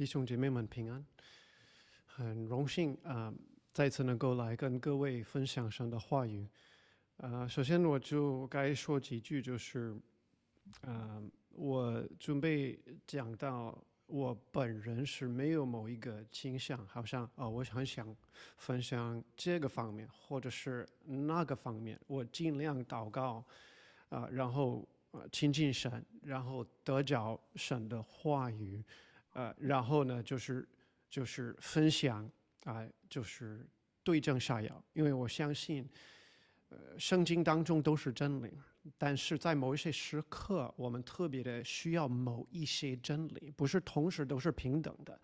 弟兄姐妹们平安！很荣幸啊，再次能够来跟各位分享神的话语。啊，首先我就该说几句，就是啊，我准备讲到我本人是没有某一个倾向，好像啊，我很想分享这个方面，或者是那个方面。我尽量祷告啊，然后亲近神，然后得着神的话语。呃，然后呢，就是就是分享啊，就是对症下药，因为我相信，呃，圣经当中都是真理，但是在某一些时刻，我们特别的需要某一些真理，不是同时都是平等的。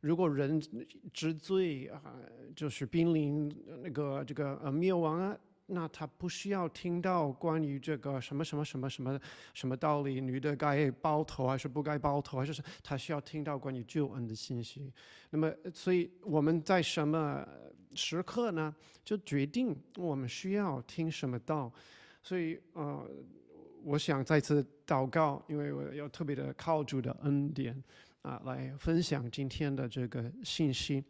如果人之罪啊，就是濒临那个这个呃灭亡啊。那他不需要听到关于这个什么什么什么什么什么道理，女的该包头还是不该包头，还是他需要听到关于救恩的信息？那么，所以我们在什么时刻呢？就决定我们需要听什么道。所以，呃，我想再次祷告，因为我要特别的靠主的恩典啊，来分享今天的这个信息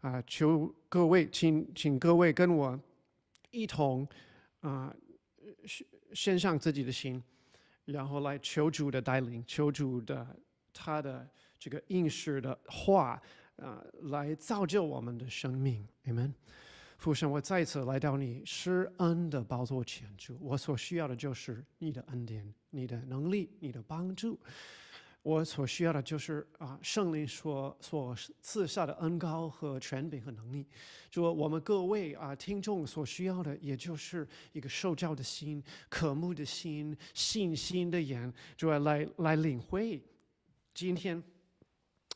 啊。求各位，请请各位跟我。一同啊，献献上自己的心，然后来求主的带领，求主的他的这个应许的话啊，来造就我们的生命。amen。父神，我再次来到你施恩的宝座前处，我所需要的就是你的恩典、你的能力、你的帮助。我所需要的，就是啊，圣灵所所赐下的恩膏和权柄和能力。就我们各位啊，听众所需要的，也就是一个受教的心、渴慕的心、信心的眼，就要来来领会。今天。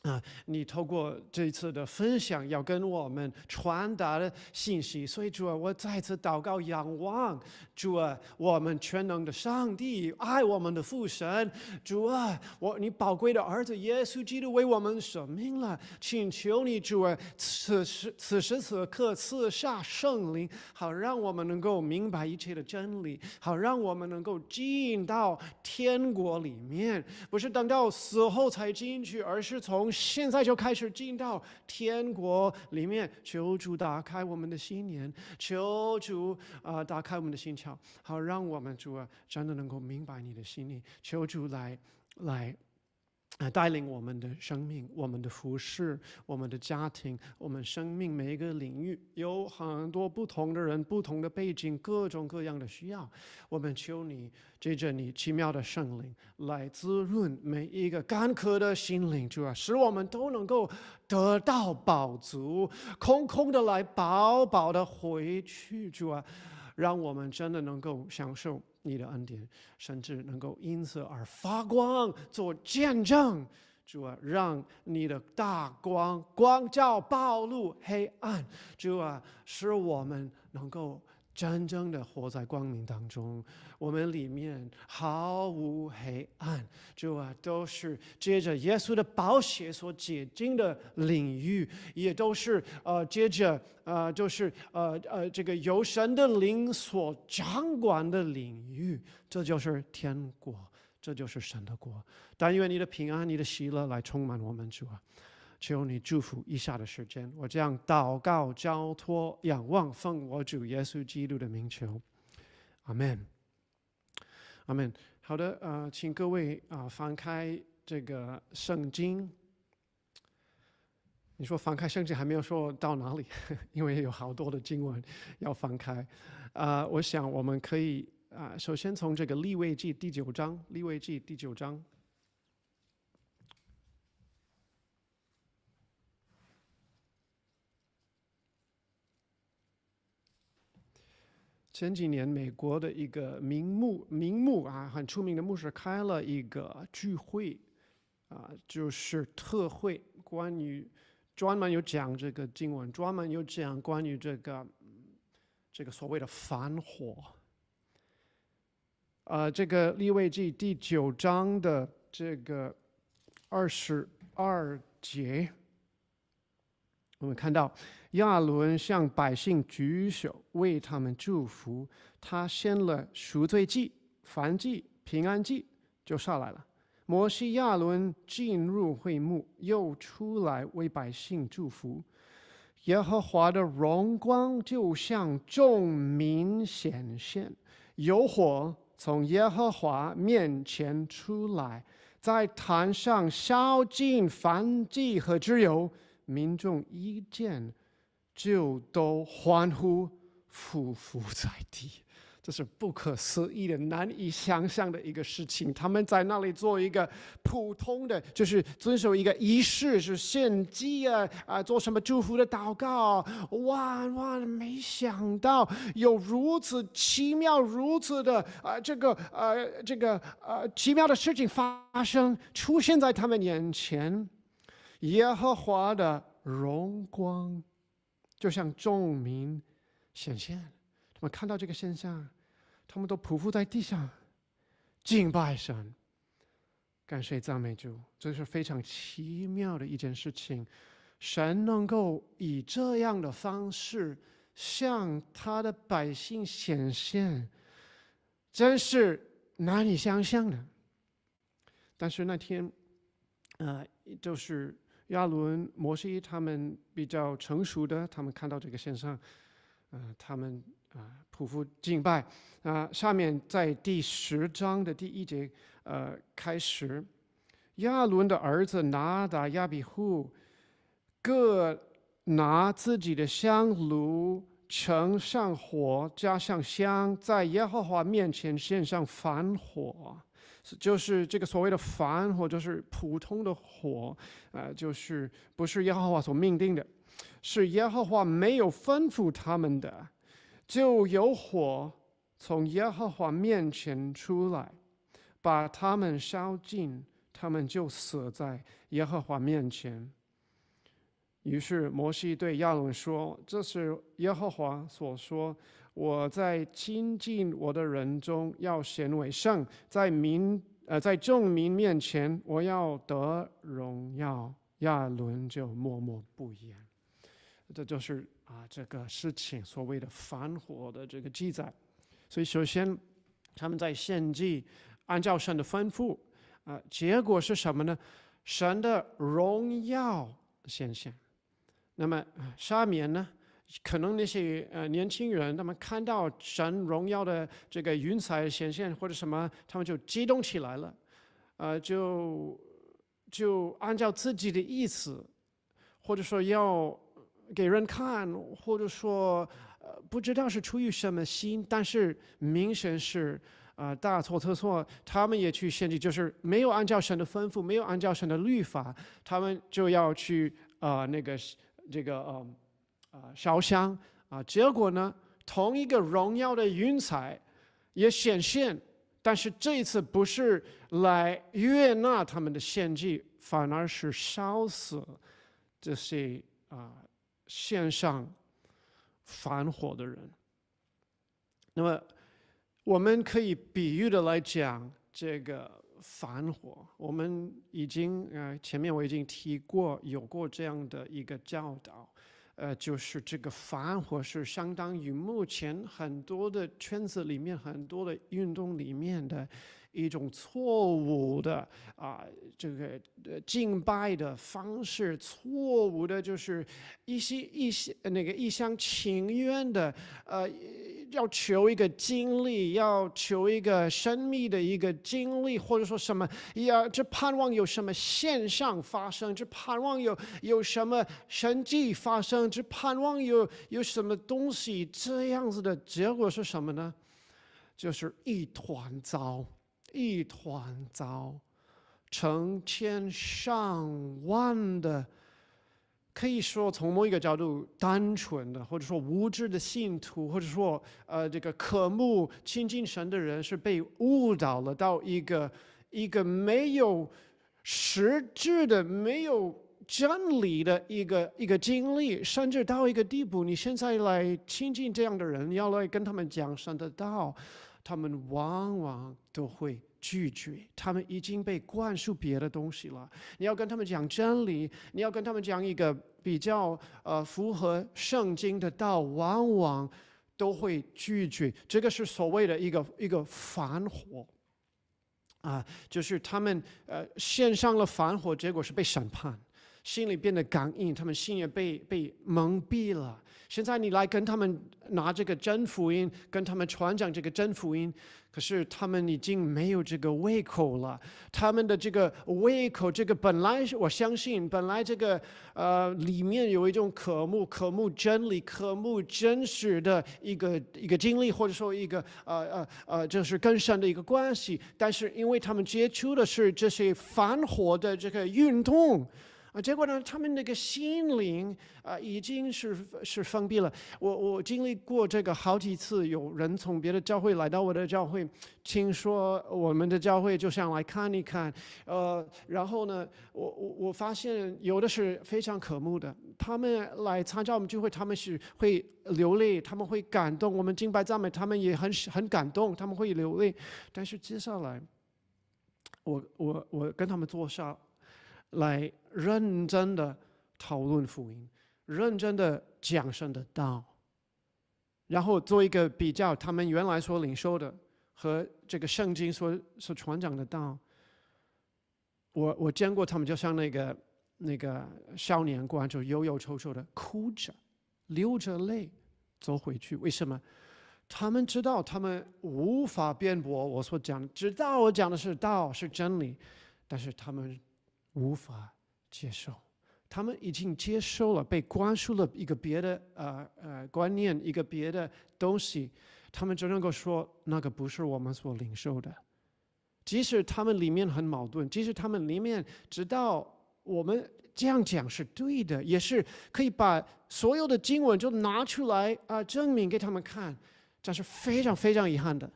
啊！你透过这次的分享，要跟我们传达的信息。所以主啊，我再次祷告仰望，主啊，我们全能的上帝，爱我们的父神，主啊，我你宝贵的儿子耶稣基督为我们舍命了。请求你主啊，此时此时此刻赐下圣灵，好让我们能够明白一切的真理，好让我们能够进到天国里面，不是等到死后才进去，而是从。现在就开始进到天国里面，求主打开我们的心眼，求主啊打开我们的心窍，好让我们主啊真的能够明白你的心意，求主来来。啊！带领我们的生命，我们的服饰，我们的家庭，我们生命每一个领域，有很多不同的人、不同的背景、各种各样的需要。我们求你借着你奇妙的圣灵来滋润每一个干渴的心灵，主啊，使我们都能够得到饱足，空空的来，饱饱的回去，主啊。让我们真的能够享受你的恩典，甚至能够因此而发光，做见证。主啊，让你的大光光照暴露黑暗。主啊，使我们能够。真正的活在光明当中，我们里面毫无黑暗。主啊，都是接着耶稣的宝血所解禁的领域，也都是呃，接着呃，就是呃呃，这个由神的灵所掌管的领域。这就是天国，这就是神的国。但愿你的平安、你的喜乐来充满我们，主啊。求你祝福以下的时间，我这样祷告、交托、仰望，奉我主耶稣基督的名求，阿门，阿门。好的，呃，请各位啊翻开这个圣经。你说翻开圣经还没有说到哪里，因为有好多的经文要翻开，啊，我想我们可以啊，首先从这个立位记第九章，立位记第九章。前几年，美国的一个名目名目啊，很出名的牧师开了一个聚会，啊，就是特会，关于专门有讲这个经文，专门有讲关于这个这个所谓的反火，啊，这个利未记第九章的这个二十二节。我们看到亚伦向百姓举手为他们祝福，他献了赎罪祭、燔祭、平安祭，就上来了。摩西亚伦进入会幕，又出来为百姓祝福。耶和华的荣光就向众民显现，有火从耶和华面前出来，在坛上烧尽燔祭和脂油。民众一见，就都欢呼，匍匐在地。这是不可思议的、难以想象的一个事情。他们在那里做一个普通的，就是遵守一个仪式，是献祭啊啊，做什么祝福的祷告。万万没想到有如此奇妙、如此的啊，这个啊，这个啊，奇妙的事情发生，出现在他们眼前。耶和华的荣光，就像众民显现，他们看到这个现象，他们都匍匐在地上，敬拜神，感谢赞美主，这是非常奇妙的一件事情。神能够以这样的方式向他的百姓显现，真是难以想象的。但是那天，呃，就是。亚伦、摩西他们比较成熟的，他们看到这个现象，呃，他们啊匍匐敬拜。啊，下面在第十章的第一节，呃，开始，亚伦的儿子拿达亚比户各拿自己的香炉，盛上火，加上香，在耶和华面前献上燔火。就是这个所谓的凡，或者是普通的火，啊，就是不是耶和华所命定的，是耶和华没有吩咐他们的，就有火从耶和华面前出来，把他们烧尽，他们就死在耶和华面前。于是摩西对亚伦说：“这是耶和华所说。”我在亲近我的人中要显为圣，在民呃在众民面前我要得荣耀。亚伦就默默不言，这就是啊这个事情所谓的反火的这个记载。所以首先他们在献祭，按照神的吩咐啊，结果是什么呢？神的荣耀显现。那么下沙棉呢？可能那些呃年轻人，他们看到神荣耀的这个云彩显现或者什么，他们就激动起来了，啊，就就按照自己的意思，或者说要给人看，或者说呃不知道是出于什么心，但是明显是啊大错特错，他们也去献祭，就是没有按照神的吩咐，没有按照神的律法，他们就要去啊那个这个嗯。啊，烧香啊，结果呢？同一个荣耀的云彩也显现，但是这一次不是来悦纳他们的献祭，反而是烧死这些啊献上反火的人。那么，我们可以比喻的来讲这个反火，我们已经呃，前面我已经提过，有过这样的一个教导。呃，就是这个反火是相当于目前很多的圈子里面很多的运动里面的，一种错误的啊，这个敬拜的方式，错误的，就是一些一些那个一厢情愿的呃。要求一个经历，要求一个神秘的一个经历，或者说什么，要这盼望有什么现象发生，这盼望有有什么神迹发生，这盼望有有什么东西这样子的结果是什么呢？就是一团糟，一团糟，成千上万的。可以说，从某一个角度，单纯的，或者说无知的信徒，或者说，呃，这个渴慕亲近神的人，是被误导了到一个一个没有实质的、没有真理的一个一个经历，甚至到一个地步，你现在来亲近这样的人，要来跟他们讲神的道，他们往往都会。拒绝，他们已经被灌输别的东西了。你要跟他们讲真理，你要跟他们讲一个比较呃符合圣经的道，往往都会拒绝。这个是所谓的一个一个反火，啊，就是他们呃献上了反火，结果是被审判，心里变得感应，他们心也被被蒙蔽了。现在你来跟他们拿这个真福音，跟他们传讲这个真福音。可是他们已经没有这个胃口了，他们的这个胃口，这个本来我相信，本来这个呃里面有一种渴慕、渴慕真理、渴慕真实的一个一个经历，或者说一个呃呃呃就是更深的一个关系。但是因为他们接触的是这些繁火的这个运动。啊，结果呢？他们那个心灵啊，已经是是封闭了。我我经历过这个好几次，有人从别的教会来到我的教会，听说我们的教会就想来看一看。呃，然后呢，我我我发现有的是非常可慕的，他们来参加我们聚会，他们是会流泪，他们会感动。我们敬拜赞美，他们也很很感动，他们会流泪。但是接下来，我我我跟他们坐下。来认真的讨论福音，认真的讲神的道，然后做一个比较，他们原来所领受的和这个圣经所所传讲的道。我我见过他们，就像那个那个少年观众，忧忧愁愁的哭着，流着泪走回去。为什么？他们知道他们无法辩驳我所讲，知道我讲的是道是真理，但是他们。无法接受，他们已经接受了被灌输了一个别的呃呃观念，一个别的东西，他们只能够说那个不是我们所领受的。即使他们里面很矛盾，即使他们里面知道我们这样讲是对的，也是可以把所有的经文就拿出来啊证明给他们看，这是非常非常遗憾的。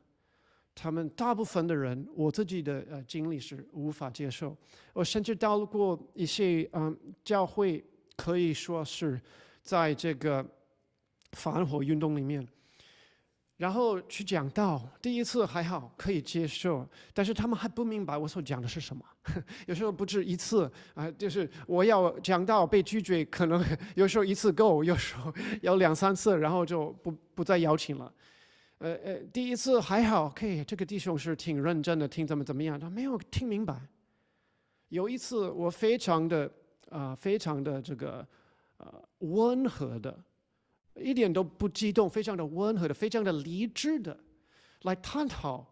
他们大部分的人，我自己的呃经历是无法接受。我甚至到过一些嗯教会，可以说是，在这个反火运动里面，然后去讲道。第一次还好可以接受，但是他们还不明白我所讲的是什么。有时候不止一次啊，就是我要讲到被拒绝，可能 有时候一次够，有时候 要两三次，然后就不不再邀请了。呃呃，第一次还好，OK。这个弟兄是挺认真的，听怎么怎么样，他没有听明白。有一次，我非常的啊，非常的这个，呃，温和的，一点都不激动，非常的温和的，非常的理智的来探讨。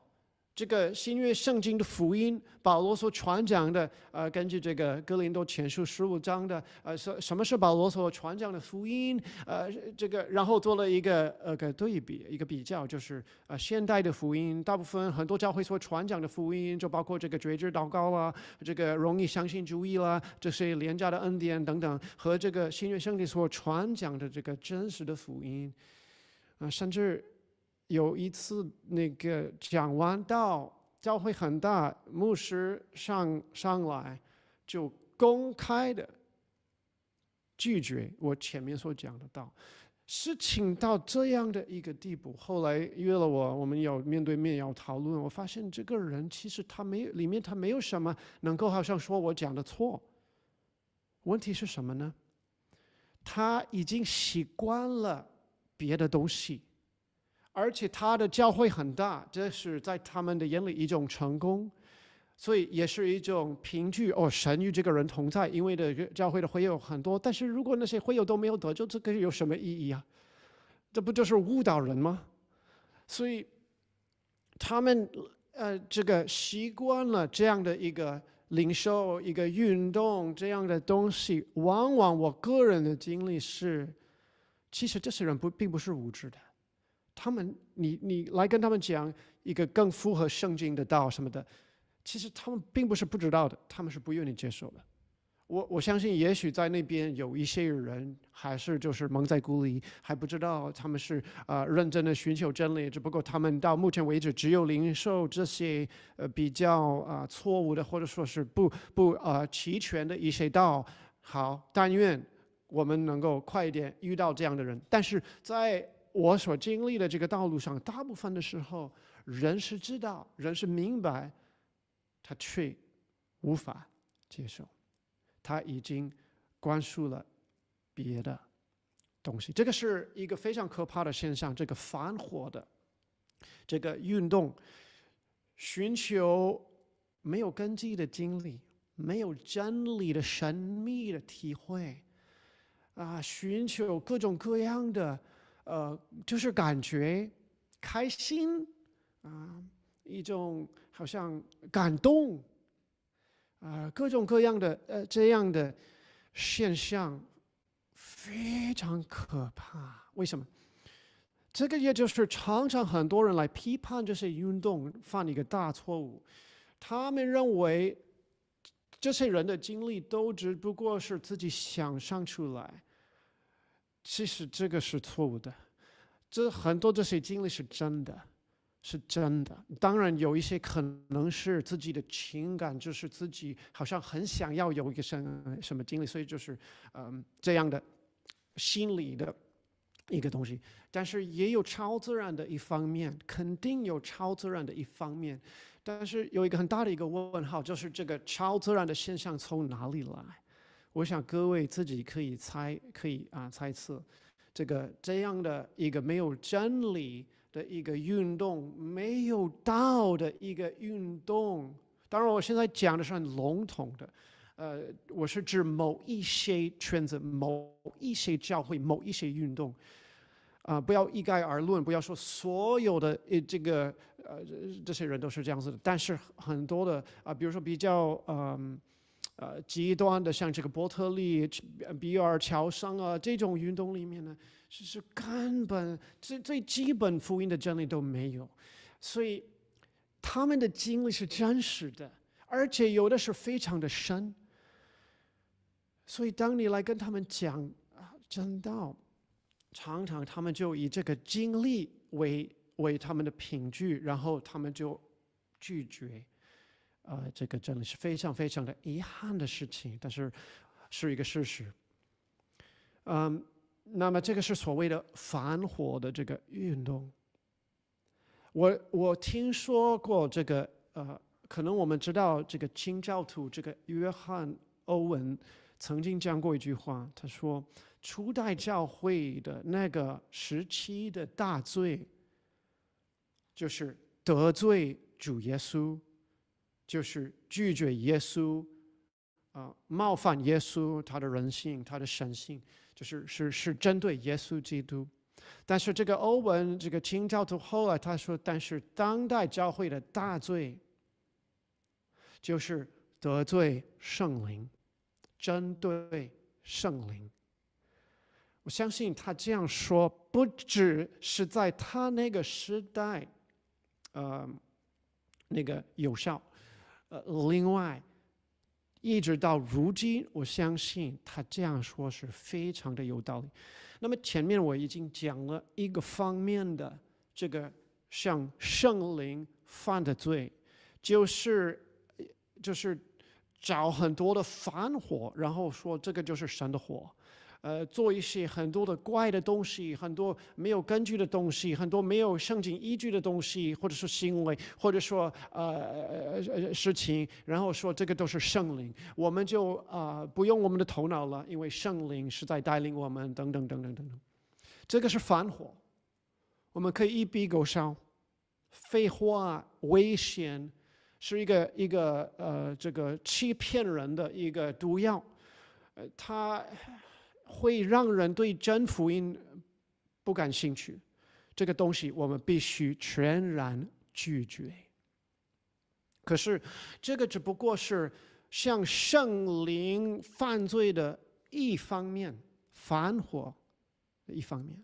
这个新约圣经的福音，保罗所传讲的，呃，根据这个哥林多前书十五章的，呃，什什么是保罗所传讲的福音？呃，这个然后做了一个呃个对比，一个比较，就是呃现代的福音，大部分很多教会所传讲的福音，就包括这个觉知祷告啊，这个容易相信主义啦，这些廉价的恩典等等，和这个新约圣经所传讲的这个真实的福音，啊，甚至。有一次，那个讲完道，教会很大，牧师上上来就公开的拒绝我前面所讲的道，事情到这样的一个地步。后来约了我，我们要面对面要讨论。我发现这个人其实他没里面他没有什么能够好像说我讲的错。问题是什么呢？他已经习惯了别的东西。而且他的教会很大，这是在他们的眼里一种成功，所以也是一种凭据哦。神与这个人同在，因为这个教会的会友很多。但是如果那些会友都没有得救，这个有什么意义啊？这不就是误导人吗？所以，他们呃，这个习惯了这样的一个领修、一个运动这样的东西。往往我个人的经历是，其实这些人不并不是无知的。他们，你你来跟他们讲一个更符合圣经的道什么的，其实他们并不是不知道的，他们是不愿意接受的。我我相信，也许在那边有一些人还是就是蒙在鼓里，还不知道他们是啊认真的寻求真理，只不过他们到目前为止只有领受这些呃比较啊错误的或者说是不不啊齐全的一些道。好，但愿我们能够快一点遇到这样的人，但是在。我所经历的这个道路上，大部分的时候，人是知道，人是明白，他却无法接受。他已经关注了别的东西，这个是一个非常可怕的现象。这个反火的这个运动，寻求没有根基的经历，没有真理的神秘的体会，啊，寻求各种各样的。呃，就是感觉开心啊，一种好像感动啊，各种各样的呃这样的现象非常可怕。为什么？这个也就是常常很多人来批判这些运动犯一个大错误，他们认为这些人的经历都只不过是自己想象出来。其实这个是错误的，这很多这些经历是真的，是真的。当然有一些可能是自己的情感，就是自己好像很想要有一个什什么经历，所以就是嗯这样的心理的一个东西。但是也有超自然的一方面，肯定有超自然的一方面。但是有一个很大的一个问号，就是这个超自然的现象从哪里来？我想各位自己可以猜，可以啊猜测，这个这样的一个没有真理的一个运动，没有道的一个运动。当然，我现在讲的是很笼统的，呃，我是指某一些圈子、某一些教会、某一些运动，啊，不要一概而论，不要说所有的呃这个呃这些人都是这样子的。但是很多的啊，比如说比较嗯。呃，极端的，像这个波特利、比尔·乔生啊，这种运动里面呢，是是根本最最基本福音的真理都没有，所以他们的经历是真实的，而且有的是非常的深。所以当你来跟他们讲啊，真道，常常他们就以这个经历为为他们的凭据，然后他们就拒绝。啊，这个真的是非常非常的遗憾的事情，但是是一个事实。嗯，那么这个是所谓的反火的这个运动。我我听说过这个，呃，可能我们知道这个清教徒这个约翰·欧文曾经讲过一句话，他说：“初代教会的那个时期的‘大罪’就是得罪主耶稣。”就是拒绝耶稣，啊，冒犯耶稣他的人性，他的神性，就是是是针对耶稣基督。但是这个欧文这个清教徒后来他说，但是当代教会的大罪，就是得罪圣灵，针对圣灵。我相信他这样说，不只是在他那个时代，呃，那个有效。呃，另外，一直到如今，我相信他这样说是非常的有道理。那么前面我已经讲了一个方面的这个向圣灵犯的罪，就是就是找很多的凡火，然后说这个就是神的火。呃，做一些很多的怪的东西，很多没有根据的东西，很多没有圣经依据的东西，或者说行为，或者说呃事情，然后说这个都是圣灵，我们就啊不用我们的头脑了，因为圣灵是在带领我们等等等等等等。这个是反火，我们可以一笔勾销，废话危险，是一个一个呃这个欺骗人的一个毒药，呃他。会让人对真福音不感兴趣，这个东西我们必须全然拒绝。可是，这个只不过是向圣灵犯罪的一方面，反火一方面。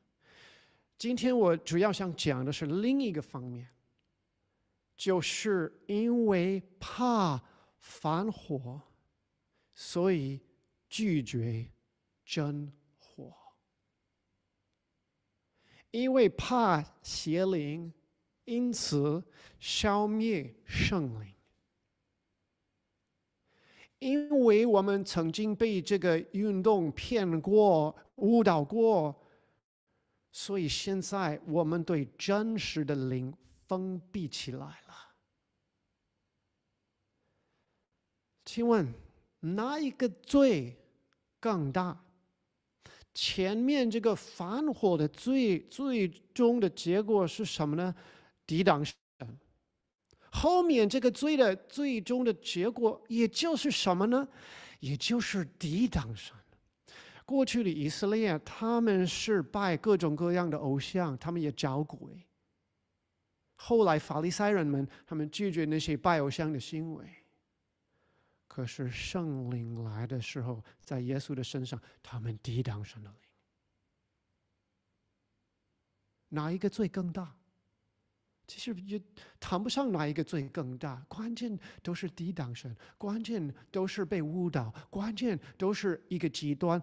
今天我主要想讲的是另一个方面，就是因为怕反火，所以拒绝。真火，因为怕邪灵，因此消灭圣灵。因为我们曾经被这个运动骗过、误导过，所以现在我们对真实的灵封闭起来了。请问，哪一个罪更大？前面这个犯火的最最终的结果是什么呢？抵挡神。后面这个罪的最终的结果也就是什么呢？也就是抵挡神。过去的以色列，他们是拜各种各样的偶像，他们也找鬼。后来法利赛人们，他们拒绝那些拜偶像的行为。可是圣灵来的时候，在耶稣的身上，他们抵挡神的灵。哪一个罪更大？其实也谈不上哪一个罪更大，关键都是抵挡神，关键都是被误导，关键都是一个极端，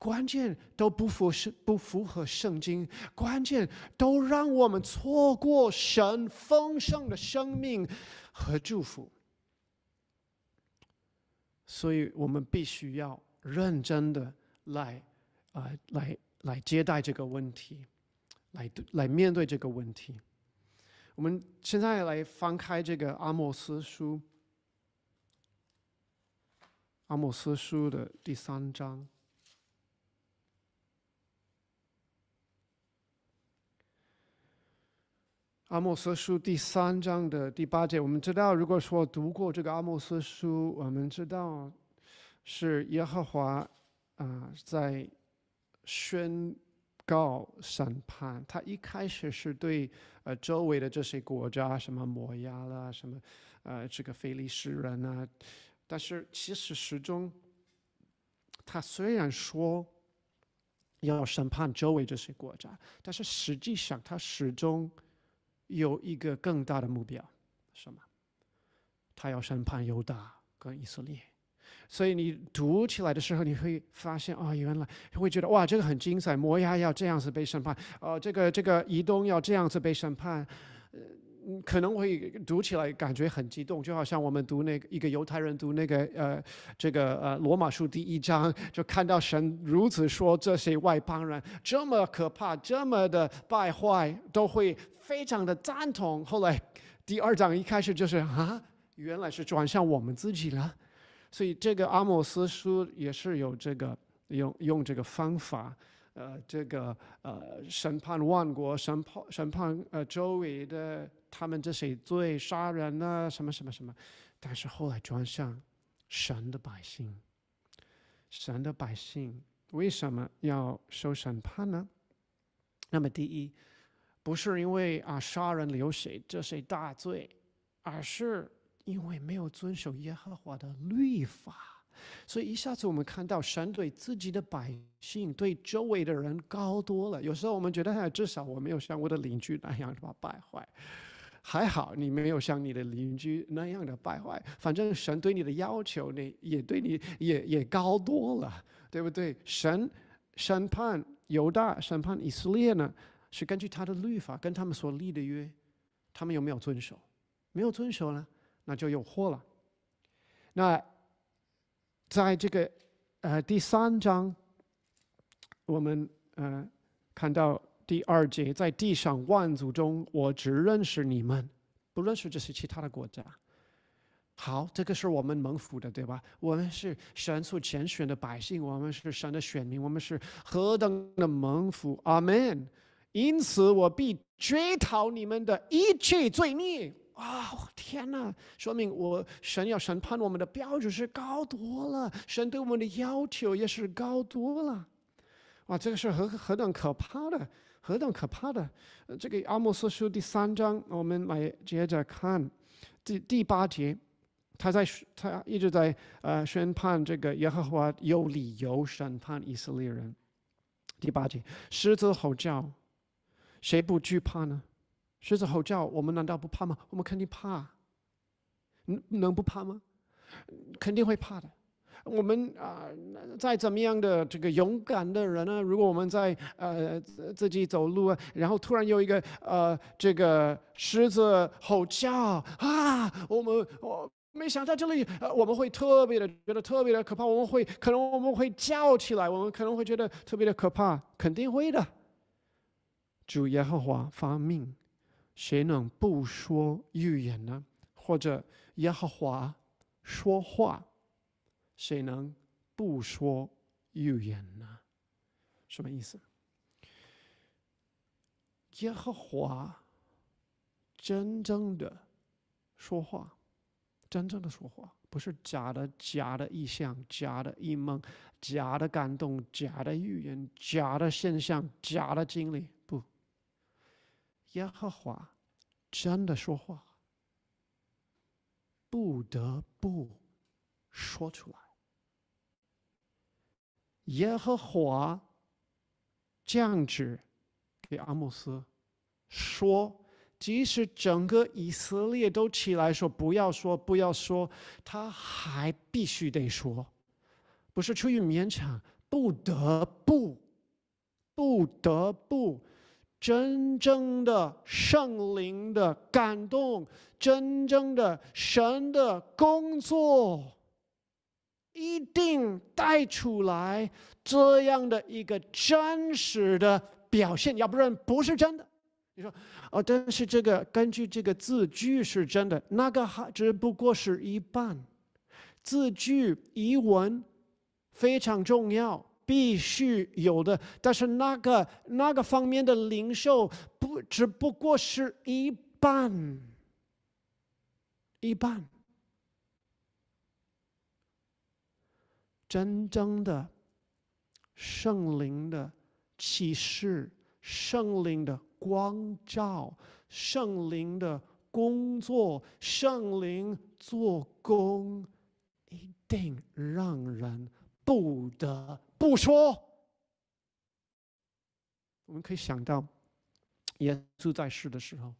关键都不符是不符合圣经，关键都让我们错过神丰盛的生命和祝福。所以我们必须要认真的来，啊，来来接待这个问题，来来面对这个问题。我们现在来翻开这个阿莫斯书，阿莫斯书的第三章。阿莫斯书第三章的第八节，我们知道，如果说读过这个阿莫斯书，我们知道是耶和华啊在宣告审判。他一开始是对呃周围的这些国家，什么摩押啦，什么呃这个非利士人呐，但是其实始终他虽然说要审判周围这些国家，但是实际上他始终。有一个更大的目标，什么？他要审判犹大跟以色列，所以你读起来的时候，你会发现，哦，原来会觉得哇，这个很精彩，摩押要这样子被审判，哦，这个这个移东要这样子被审判。嗯，可能会读起来感觉很激动，就好像我们读那个一个犹太人读那个呃这个呃罗马书第一章，就看到神如此说这些外邦人这么可怕，这么的败坏，都会非常的赞同。后来第二章一开始就是啊，原来是转向我们自己了，所以这个阿莫斯书也是有这个用用这个方法，呃，这个呃审判万国，审判审判呃周围的。他们这谁罪杀人啊，什么什么什么？但是后来转向神的百姓，神的百姓为什么要受审判呢？那么第一，不是因为啊杀人流血这些大罪，而是因为没有遵守耶和华的律法。所以一下子我们看到神对自己的百姓，对周围的人高多了。有时候我们觉得哎，至少我没有像我的邻居那样把败坏。还好你没有像你的邻居那样的败坏，反正神对你的要求，你也对你也也高多了，对不对？神审判犹大，审判以色列呢，是根据他的律法，跟他们所立的约，他们有没有遵守？没有遵守呢，那就有祸了。那在这个呃第三章，我们呃看到。第二节，在地上万族中，我只认识你们，不认识这些其他的国家。好，这个是我们蒙福的，对吧？我们是神所拣选的百姓，我们是神的选民，我们是何等的蒙福！阿门。因此，我必追讨你们的一切罪孽啊！天哪，说明我神要审判我们的标准是高多了，神对我们的要求也是高多了。哇，这个是何何等可怕的！何等可怕的！这个阿莫斯书第三章，我们来接着看第第八节，他在他一直在呃宣判这个耶和华有理由审判以色列人。第八节，狮子吼叫，谁不惧怕呢？狮子吼叫，我们难道不怕吗？我们肯定怕，能能不怕吗？肯定会怕的。我们啊，再怎么样的这个勇敢的人呢？如果我们在呃自己走路啊，然后突然有一个呃这个狮子吼叫啊，我们我没想到这里，我们会特别的觉得特别的可怕，我们会可能我们会叫起来，我们可能会觉得特别的可怕，肯定会的。主耶和华发命，谁能不说预言呢？或者耶和华说话？谁能不说预言呢？什么意思？耶和华真正的说话，真正的说话，不是假的、假的意象、假的异梦、假的感动、假的预言、假的现象、假的经历。不，耶和华真的说话，不得不说出来。耶和华降旨给阿莫斯，说：“即使整个以色列都起来说‘不要说，不要说’，他还必须得说，不是出于勉强，不得不，不得不，真正的圣灵的感动，真正的神的工作。”一定带出来这样的一个真实的表现，要不然不是真的。你说哦，但是这个根据这个字句是真的，那个还只不过是一半。字句译文非常重要，必须有的。但是那个那个方面的灵兽不只不过是一半，一半。真正的圣灵的启示，圣灵的光照，圣灵的工作，圣灵做工，一定让人不得不说。我们可以想到，耶稣在世的时候，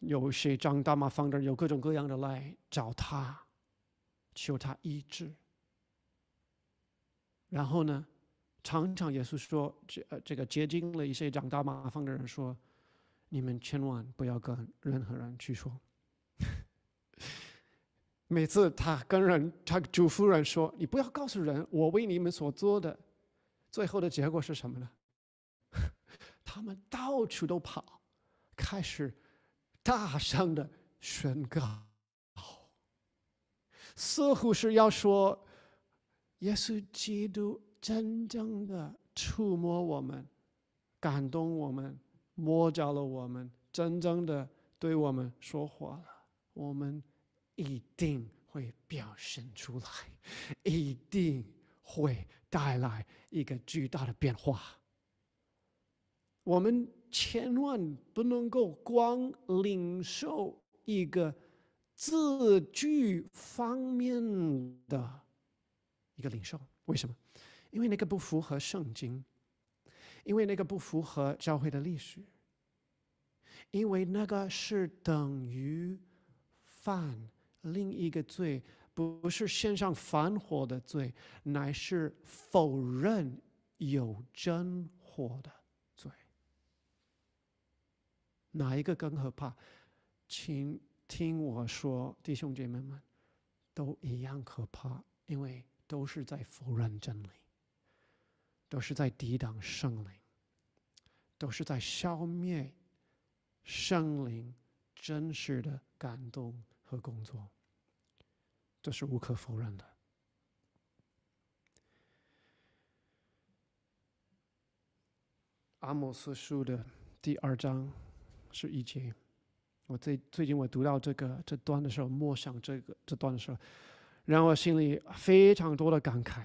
有些张大妈、方婶，有各种各样的来找他，求他医治。然后呢，常常也是说这呃这个接近了一些长大麻烦的人说，你们千万不要跟任何人去说。每次他跟人，他嘱咐人说，你不要告诉人我为你们所做的，最后的结果是什么呢？他们到处都跑，开始大声的宣告，似乎是要说。耶稣基督真正的触摸我们，感动我们，摸着了我们，真正的对我们说话了。我们一定会表现出来，一定会带来一个巨大的变化。我们千万不能够光领受一个字句方面的。一个领袖。为什么？因为那个不符合圣经，因为那个不符合教会的历史，因为那个是等于犯另一个罪，不是献上反火的罪，乃是否认有真火的罪。哪一个更可怕？请听我说，弟兄姐妹们，都一样可怕，因为。都是在否认真理，都是在抵挡圣灵，都是在消灭圣灵真实的感动和工作，这是无可否认的。阿摩斯书的第二章是一节，我最最近我读到这个这段的时候，默想这个这段的时候。让我心里非常多的感慨。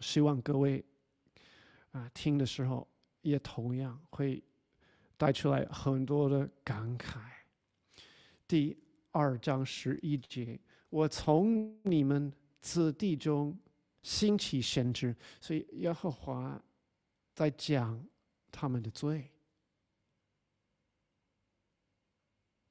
希望各位，啊，听的时候也同样会带出来很多的感慨。第二章十一节，我从你们子弟中兴起先知，所以耶和华在讲他们的罪。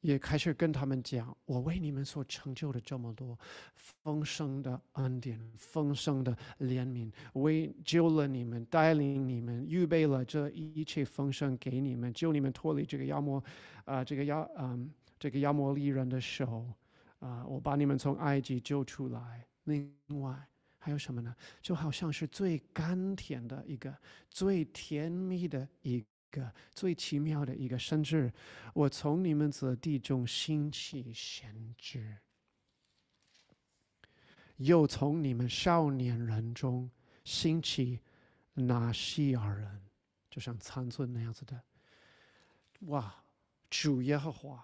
也开始跟他们讲，我为你们所成就的这么多丰盛的恩典、丰盛的怜悯，为救了你们、带领你们、预备了这一切丰盛给你们，救你们脱离这个妖魔，啊，这个妖，嗯，这个妖魔利人的手，啊，我把你们从埃及救出来。另外还有什么呢？就好像是最甘甜的一个、最甜蜜的一。个最奇妙的一个，甚至我从你们子弟中兴起先知，又从你们少年人中兴起拿西尔人，就像参存那样子的。哇！主耶和华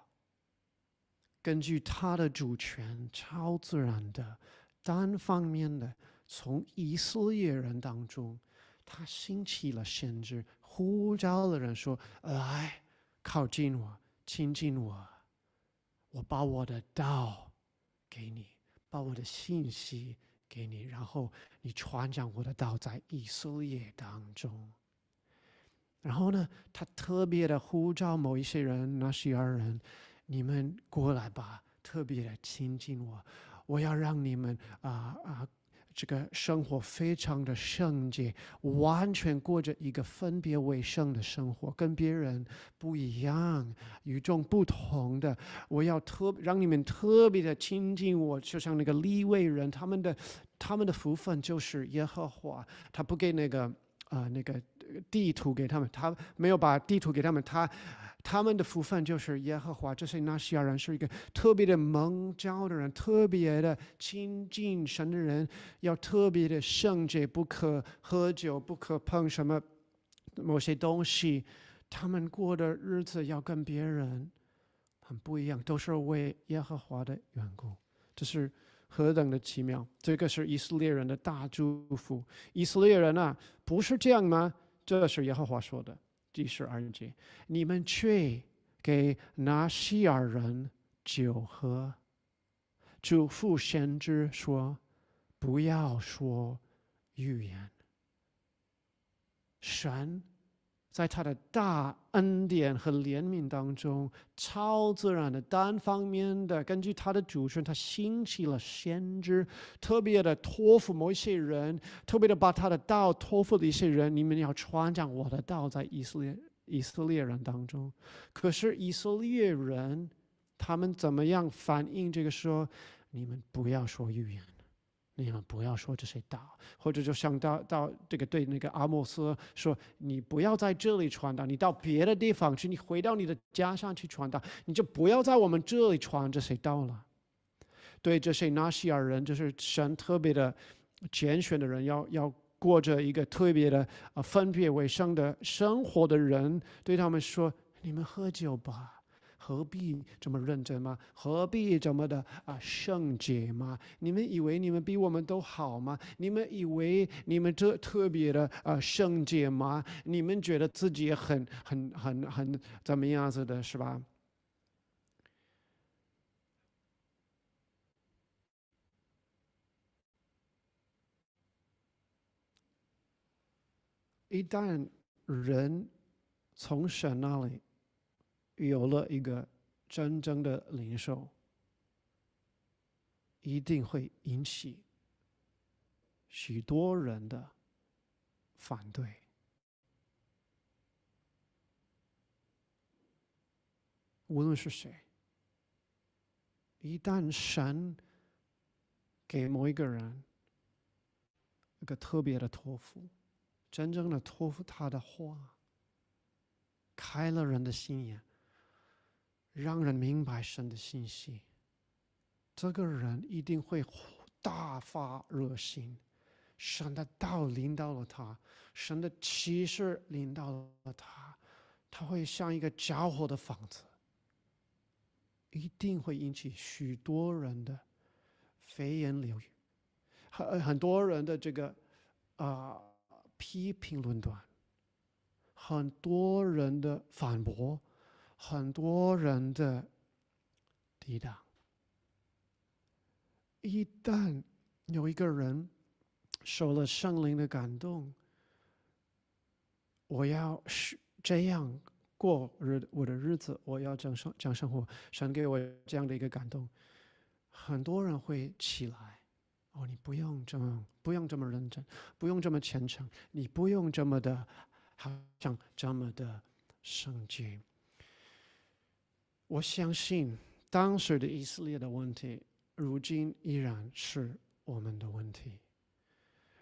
根据他的主权，超自然的、单方面的，从以色列人当中。他兴起了先知呼召的人说：“来，靠近我，亲近我，我把我的道给你，把我的信息给你，然后你传讲我的道在以色列当中。然后呢，他特别的呼召某一些人，那些人，你们过来吧，特别的亲近我，我要让你们啊啊。”这个生活非常的圣洁，完全过着一个分别为圣的生活，跟别人不一样，与众不同的。我要特让你们特别的亲近我，就像那个利未人，他们的他们的福分就是耶和华，他不给那个啊那个地图给他们，他没有把地图给他们，他。他们的福分就是耶和华。这些纳西亚人是一个特别的蒙召的人，特别的亲近神的人，要特别的圣洁，不可喝酒，不可碰什么某些东西。他们过的日子要跟别人很不一样，都是为耶和华的缘故。这是何等的奇妙！这个是以色列人的大祝福。以色列人啊，不是这样吗？这是耶和华说的。第十二节，你们去给拿西尔人酒喝，嘱咐先知说，不要说预言。神。在他的大恩典和怜悯当中，超自然的单方面的根据他的主权，他兴起了先知，特别的托付某一些人，特别的把他的道托付的一些人，你们要传讲我的道在以色列以色列人当中。可是以色列人他们怎么样反应？这个说，你们不要说预言。你们不要说这些道，或者就像到到这个对那个阿莫斯说，你不要在这里传达，你到别的地方去，你回到你的家乡去传达，你就不要在我们这里传这些道了。对这些纳西尔人，就是神特别的拣选的人，要要过着一个特别的啊分别为生的生活的人，对他们说，你们喝酒吧。何必这么认真吗？何必这么的啊？圣洁吗？你们以为你们比我们都好吗？你们以为你们这特别的啊圣洁吗？你们觉得自己很很很很怎么样子的是吧？一旦人从神那里。有了一个真正的灵兽。一定会引起许多人的反对。无论是谁，一旦神给某一个人一个特别的托付，真正的托付他的话，开了人的心眼。让人明白神的信息，这个人一定会大发热心，神的道领到了他，神的启示领到了他，他会像一个着火的房子，一定会引起许多人的蜚言流语，很很多人的这个啊批评论断，很多人的反驳。很多人的抵挡，一旦有一个人受了圣灵的感动，我要是这样过日我的日子，我要这样生这样生活，神给我这样的一个感动，很多人会起来。哦，你不用这么不用这么认真，不用这么虔诚，你不用这么的，好像这么的圣洁。我相信当时的以色列的问题，如今依然是我们的问题。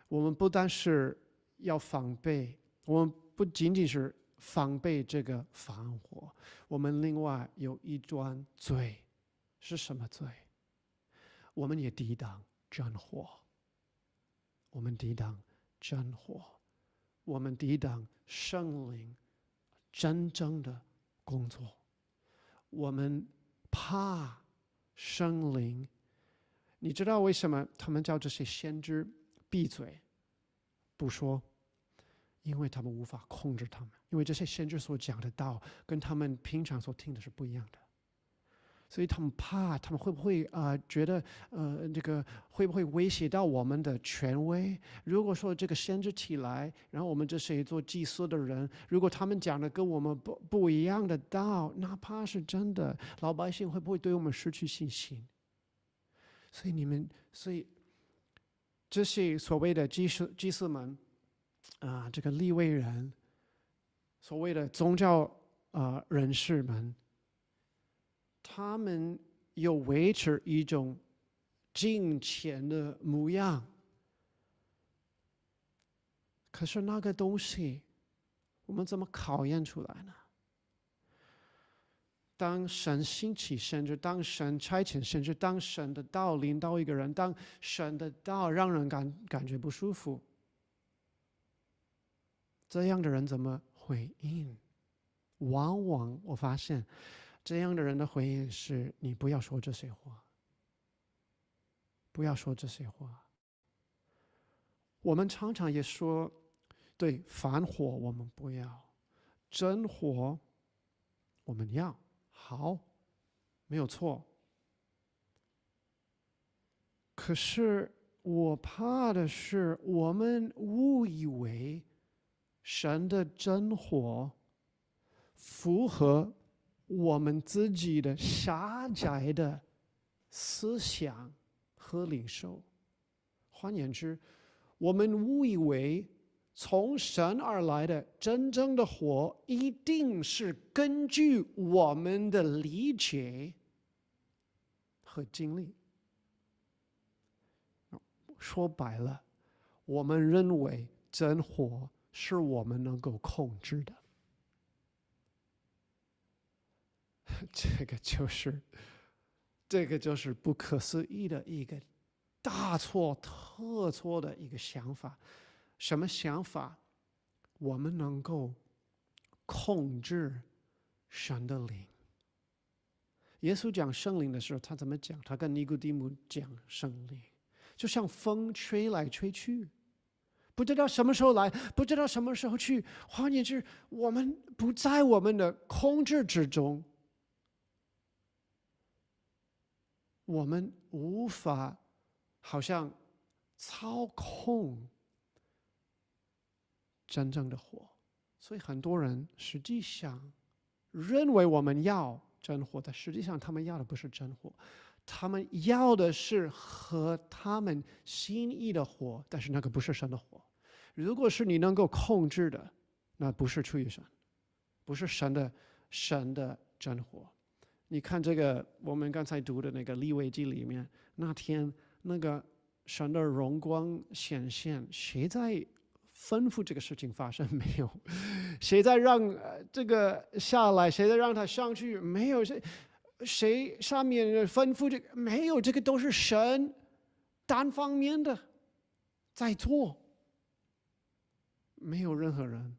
我们不单是要防备，我们不仅仅是防备这个防火，我们另外有一桩罪，是什么罪？我们也抵挡战火，我们抵挡战火，我们抵挡圣灵真正的工作。我们怕生灵，你知道为什么他们叫这些先知闭嘴不说？因为他们无法控制他们，因为这些先知所讲的道跟他们平常所听的是不一样的。所以他们怕，他们会不会啊？觉得呃，这个会不会威胁到我们的权威？如果说这个宣制起来，然后我们这是一祭司的人，如果他们讲的跟我们不不一样的道，哪怕是真的，老百姓会不会对我们失去信心？所以你们，所以这些所谓的祭司祭司们，啊，这个立位人，所谓的宗教啊人士们。他们又维持一种金钱的模样。可是那个东西，我们怎么考验出来呢？当神兴起甚至当神差遣甚至当神的道临到一个人，当神的道让人感感觉不舒服，这样的人怎么回应？往往我发现。这样的人的回应是：“你不要说这些话，不要说这些话。”我们常常也说：“对，凡火我们不要，真火我们要好，没有错。”可是我怕的是，我们误以为神的真火符合。我们自己的狭窄的思想和领受，换言之，我们误以为从神而来的真正的火一定是根据我们的理解和经历。说白了，我们认为真火是我们能够控制的。这个就是，这个就是不可思议的一个大错特错的一个想法。什么想法？我们能够控制神的灵？耶稣讲圣灵的时候，他怎么讲？他跟尼古丁姆讲圣灵，就像风吹来吹去，不知道什么时候来，不知道什么时候去。换言之，我们不在我们的控制之中。我们无法好像操控真正的火，所以很多人实际上认为我们要真火，但实际上他们要的不是真火，他们要的是和他们心意的火，但是那个不是神的火。如果是你能够控制的，那不是出于神，不是神的神的真火。你看这个，我们刚才读的那个利未记里面，那天那个神的荣光显现，谁在吩咐这个事情发生？没有，谁在让这个下来？谁在让他上去？没有，谁谁上面吩咐这？个？没有，这个都是神单方面的在做，没有任何人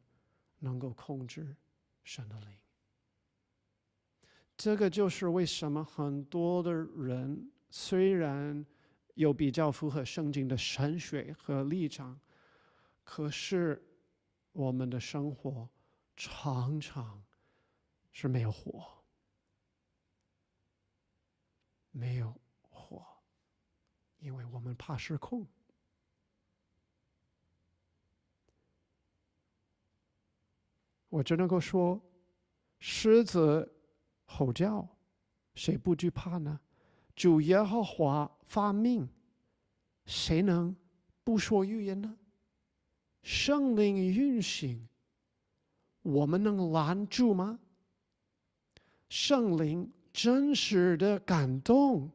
能够控制神的灵。这个就是为什么很多的人虽然有比较符合圣经的神学和立场，可是我们的生活常常是没有火，没有火，因为我们怕失控。我只能够说，狮子。吼叫，谁不惧怕呢？主耶和华发命，谁能不说预言呢？圣灵运行，我们能拦住吗？圣灵真实的感动，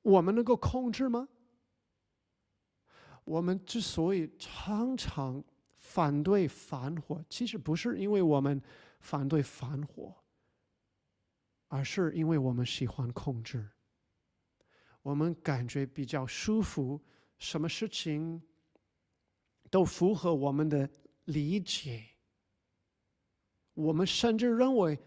我们能够控制吗？我们之所以常常反对反火，其实不是因为我们。反对反火，而是因为我们喜欢控制，我们感觉比较舒服，什么事情都符合我们的理解，我们甚至认为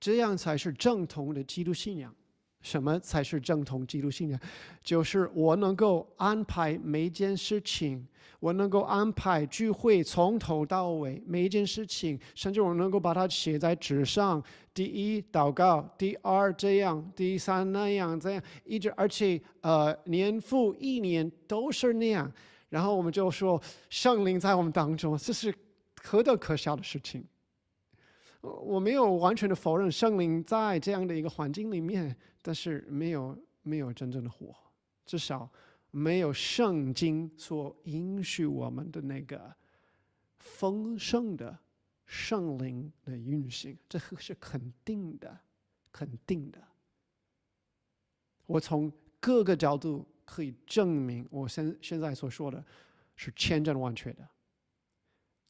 这样才是正统的基督信仰。什么才是正统基督信仰？就是我能够安排每件事情，我能够安排聚会从头到尾每一件事情，甚至我能够把它写在纸上：第一，祷告；第二，这样；第三，那样，这样一直，而且呃，年复一年都是那样。然后我们就说圣灵在我们当中，这是何等可笑的事情！我我没有完全的否认圣灵在这样的一个环境里面，但是没有没有真正的活，至少没有圣经所允许我们的那个丰盛的圣灵的运行，这是肯定的，肯定的。我从各个角度可以证明，我现现在所说的，是千真万确的。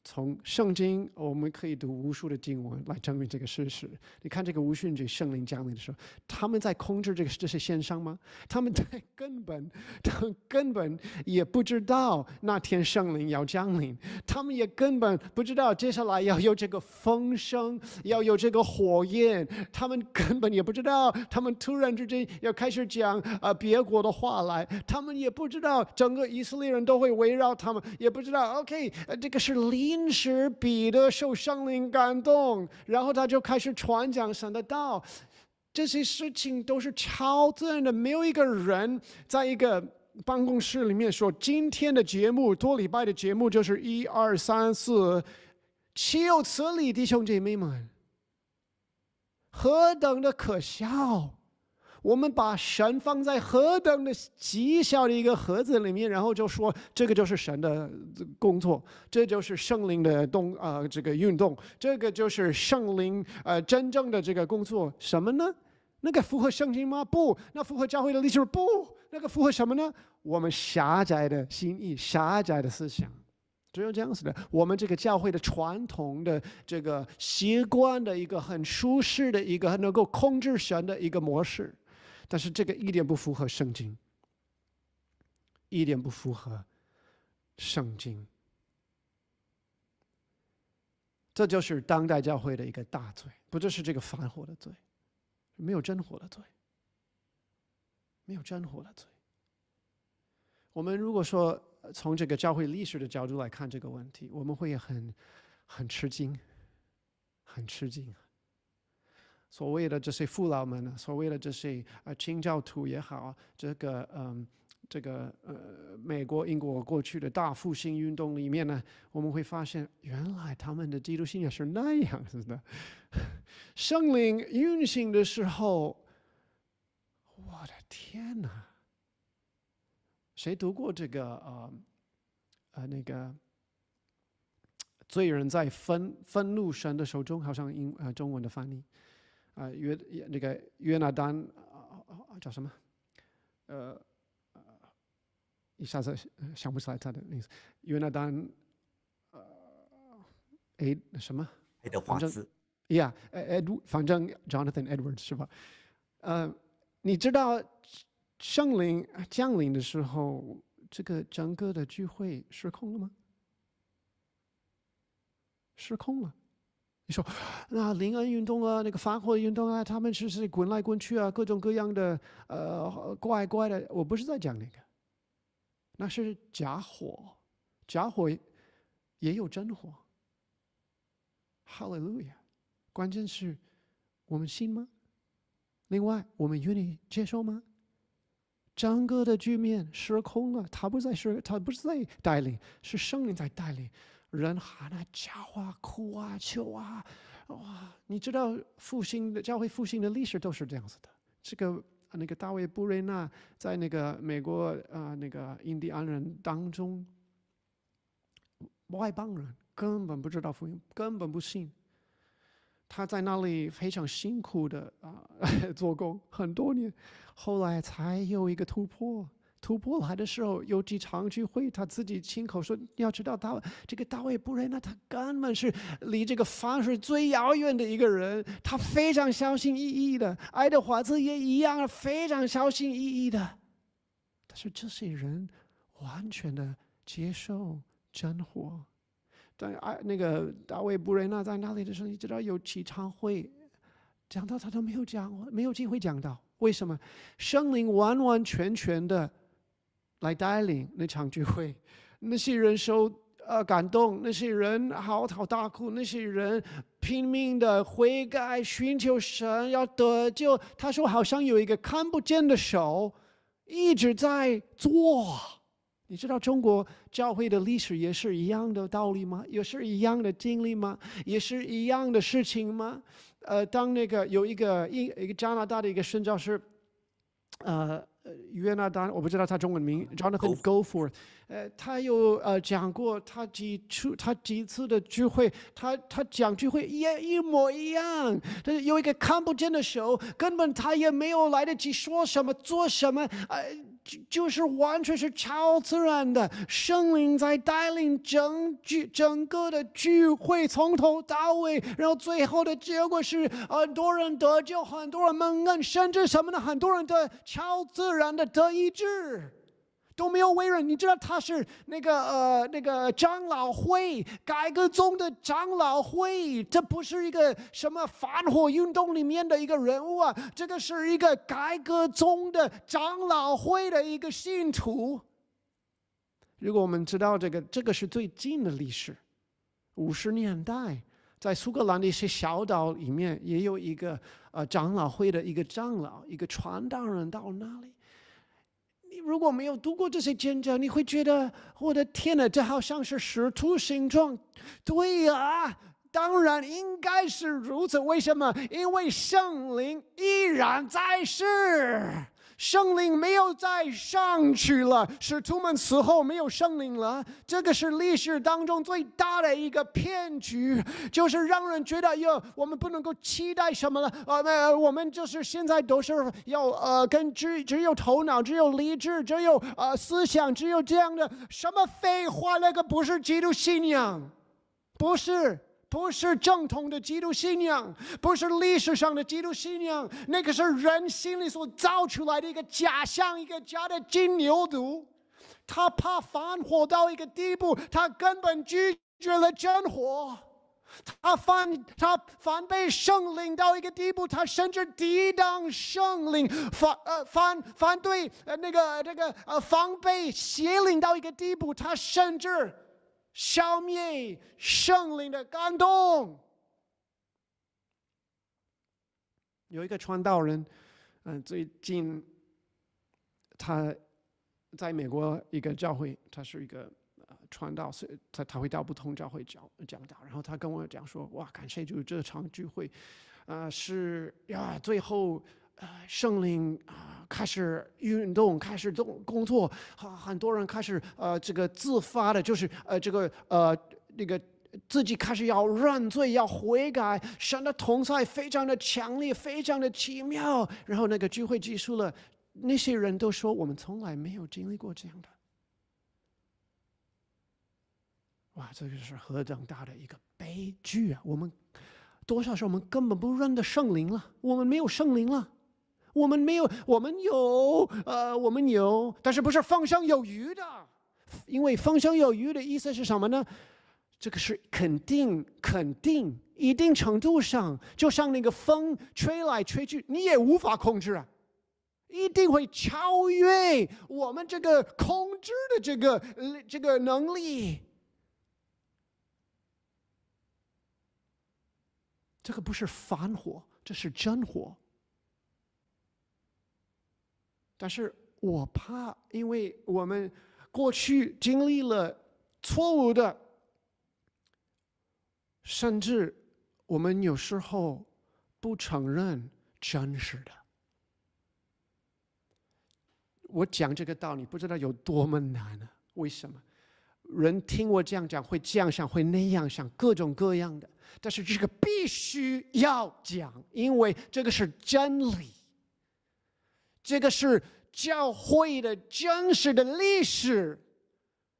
从圣经我们可以读无数的经文来证明这个事实。你看这个无殉主圣灵降临的时候，他们在控制这个这些线上吗？他们在 根本，他们根本也不知道那天圣灵要降临，他们也根本不知道接下来要有这个风声，要有这个火焰，他们根本也不知道，他们突然之间要开始讲啊别国的话来，他们也不知道整个以色列人都会围绕他们，也不知道 OK，呃，这个是离。因时彼得受圣灵感动，然后他就开始传讲。想得到这些事情都是超自然的，没有一个人在一个办公室里面说今天的节目、多礼拜的节目就是一二三四，岂有此理！弟兄姐妹们，何等的可笑！我们把神放在何等的极小的一个盒子里面，然后就说这个就是神的工作，这就是圣灵的动啊，这个运动，这个就是圣灵呃真正的这个工作什么呢？那个符合圣经吗？不，那符合教会的立场不？那个符合什么呢？我们狭窄的心意，狭窄的思想，只有这样子的，我们这个教会的传统的这个习惯的一个很舒适的一个能够控制神的一个模式。但是这个一点不符合圣经，一点不符合圣经。这就是当代教会的一个大罪，不就是这个反火的罪，没有真火的罪，没有真火的罪。我们如果说从这个教会历史的角度来看这个问题，我们会很很吃惊，很吃惊。所谓的这些父老们呢？所谓的这些啊，清教徒也好，这个嗯，这个呃，美国、英国过去的大复兴运动里面呢，我们会发现，原来他们的基督信仰是那样子的。圣灵运行的时候，我的天哪！谁读过这个啊？呃，那个罪人在愤愤怒神的手中，好像英呃中文的翻译。啊，约那个约纳丹啊，叫什么？呃，一下子想不起来他的名字。约纳丹，呃，哎，什么？爱德华斯。Yeah，Ed，反正 Jonathan Edwards 是吧？呃，你知道圣灵降临的时候，这个整个的聚会失控了吗？失控了。说，那林恩运动啊，那个反火运动啊，他们只是滚来滚去啊，各种各样的，呃，怪怪的。我不是在讲那个，那是假火，假火也有真火。哈利路亚，关键是我们信吗？另外，我们愿意接受吗？张哥的局面失控了，他不在，是他不是在带领，是圣灵在带领。人喊啊，叫啊，哭啊，求啊，哇！你知道复兴的教会复兴的历史都是这样子的。这个那个大卫布瑞纳在那个美国啊，那个印第安人当中，外邦人根本不知道福音，根本不信。他在那里非常辛苦的啊 做工很多年，后来才有一个突破。突破来的时候有几场聚会，他自己亲口说，要知道大卫这个大卫布瑞纳，他根本是离这个法水最遥远的一个人，他非常小心翼翼的。爱德华兹也一样，非常小心翼翼的。他说这些人完全的接受真火，但爱那个大卫布瑞纳在那里的时候，你知道有几场会讲到他都没有讲，没有机会讲到。为什么？圣灵完完全全的。来带领那场聚会，那些人受呃感动，那些人嚎啕大哭，那些人拼命的悔改、寻求神、要得救。他说：“好像有一个看不见的手，一直在做。”你知道中国教会的历史也是一样的道理吗？也是一样的经历吗？也是一样的事情吗？呃，当那个有一个一一个加拿大的一个宣教师，呃。呃，约当丹我不知道他中文名，Jonathan Go for。呃，他有呃讲过他几出他几次的聚会，他他讲聚会也一模一样。他有一个看不见的手，根本他也没有来得及说什么做什么呃。就就是完全是超自然的圣灵在带领整聚整个的聚会从头到尾，然后最后的结果是，很多人得救，很多人蒙恩，甚至什么呢？很多人的超自然的得医治。都没有微软，你知道他是那个呃那个长老会改革宗的长老会，这不是一个什么反火运动里面的一个人物啊，这个是一个改革宗的长老会的一个信徒。如果我们知道这个，这个是最近的历史，五十年代在苏格兰的一些小岛里面也有一个呃长老会的一个长老，一个传道人到那里。如果没有读过这些见证，你会觉得我的天哪，这好像是石徒形状。对呀，当然应该是如此。为什么？因为圣灵依然在世。圣灵没有再上去了，使徒们死后没有圣灵了。这个是历史当中最大的一个骗局，就是让人觉得哟，我们不能够期待什么了。呃，我们就是现在都是要呃，跟只只有头脑、只有理智、只有呃思想、只有这样的什么废话，那个不是基督信仰，不是。不是正统的基督信仰，不是历史上的基督信仰，那个是人心里所造出来的一个假象，一个假的金牛犊。他怕反火到一个地步，他根本拒绝了真火；他反他反被圣灵到一个地步，他甚至抵挡圣灵，反呃反反对呃那个这个呃防备邪灵到一个地步，他甚至。消灭圣灵的感动。有一个传道人，嗯，最近他在美国一个教会，他是一个呃传道，以他他会到不同教会讲讲道，然后他跟我讲说，哇，感谢就这场聚会，啊，是呀，最后。呃，圣灵啊，开始运动，开始动工作，很很多人开始呃，这个自发的，就是呃，这个呃，那个自己开始要认罪，要悔改，神的同在非常的强烈，非常的奇妙。然后那个聚会结束了，那些人都说我们从来没有经历过这样的。哇，这就是何等大的一个悲剧啊！我们多少时候我们根本不认得圣灵了，我们没有圣灵了。我们没有，我们有，呃，我们有，但是不是方生有余的？因为方生有余的意思是什么呢？这个是肯定，肯定一定程度上，就像那个风吹来吹去，你也无法控制啊，一定会超越我们这个控制的这个这个能力。这个不是凡火，这是真火。但是我怕，因为我们过去经历了错误的，甚至我们有时候不承认真实的。我讲这个道理，不知道有多么难呢？为什么？人听我这样讲，会这样想，会那样想，各种各样的。但是这个必须要讲，因为这个是真理。这个是教会的真实的历史，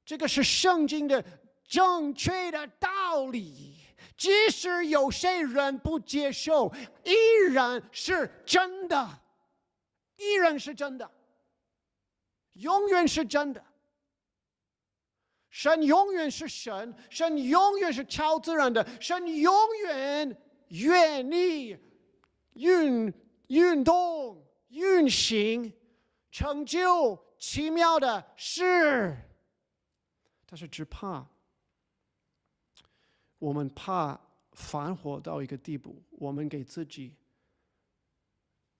这个是圣经的正确的道理。即使有些人不接受，依然是真的，依然是真的，永远是真的。神永远是神，神永远是超自然的，神永远愿意运运动。运行，成就奇妙的事，但是只怕，我们怕反火到一个地步，我们给自己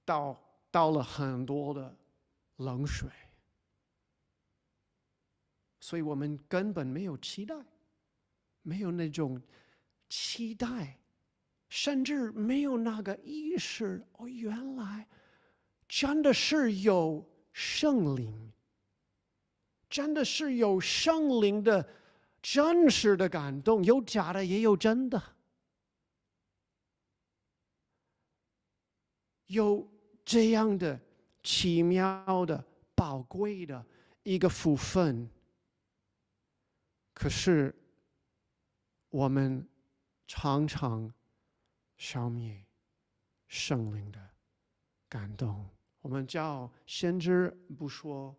倒倒了很多的冷水，所以我们根本没有期待，没有那种期待，甚至没有那个意识。哦，原来。真的是有圣灵，真的是有圣灵的真实的感动，有假的也有真的，有这样的奇妙的宝贵的一个福分。可是我们常常消灭圣灵的感动。我们叫先知不说。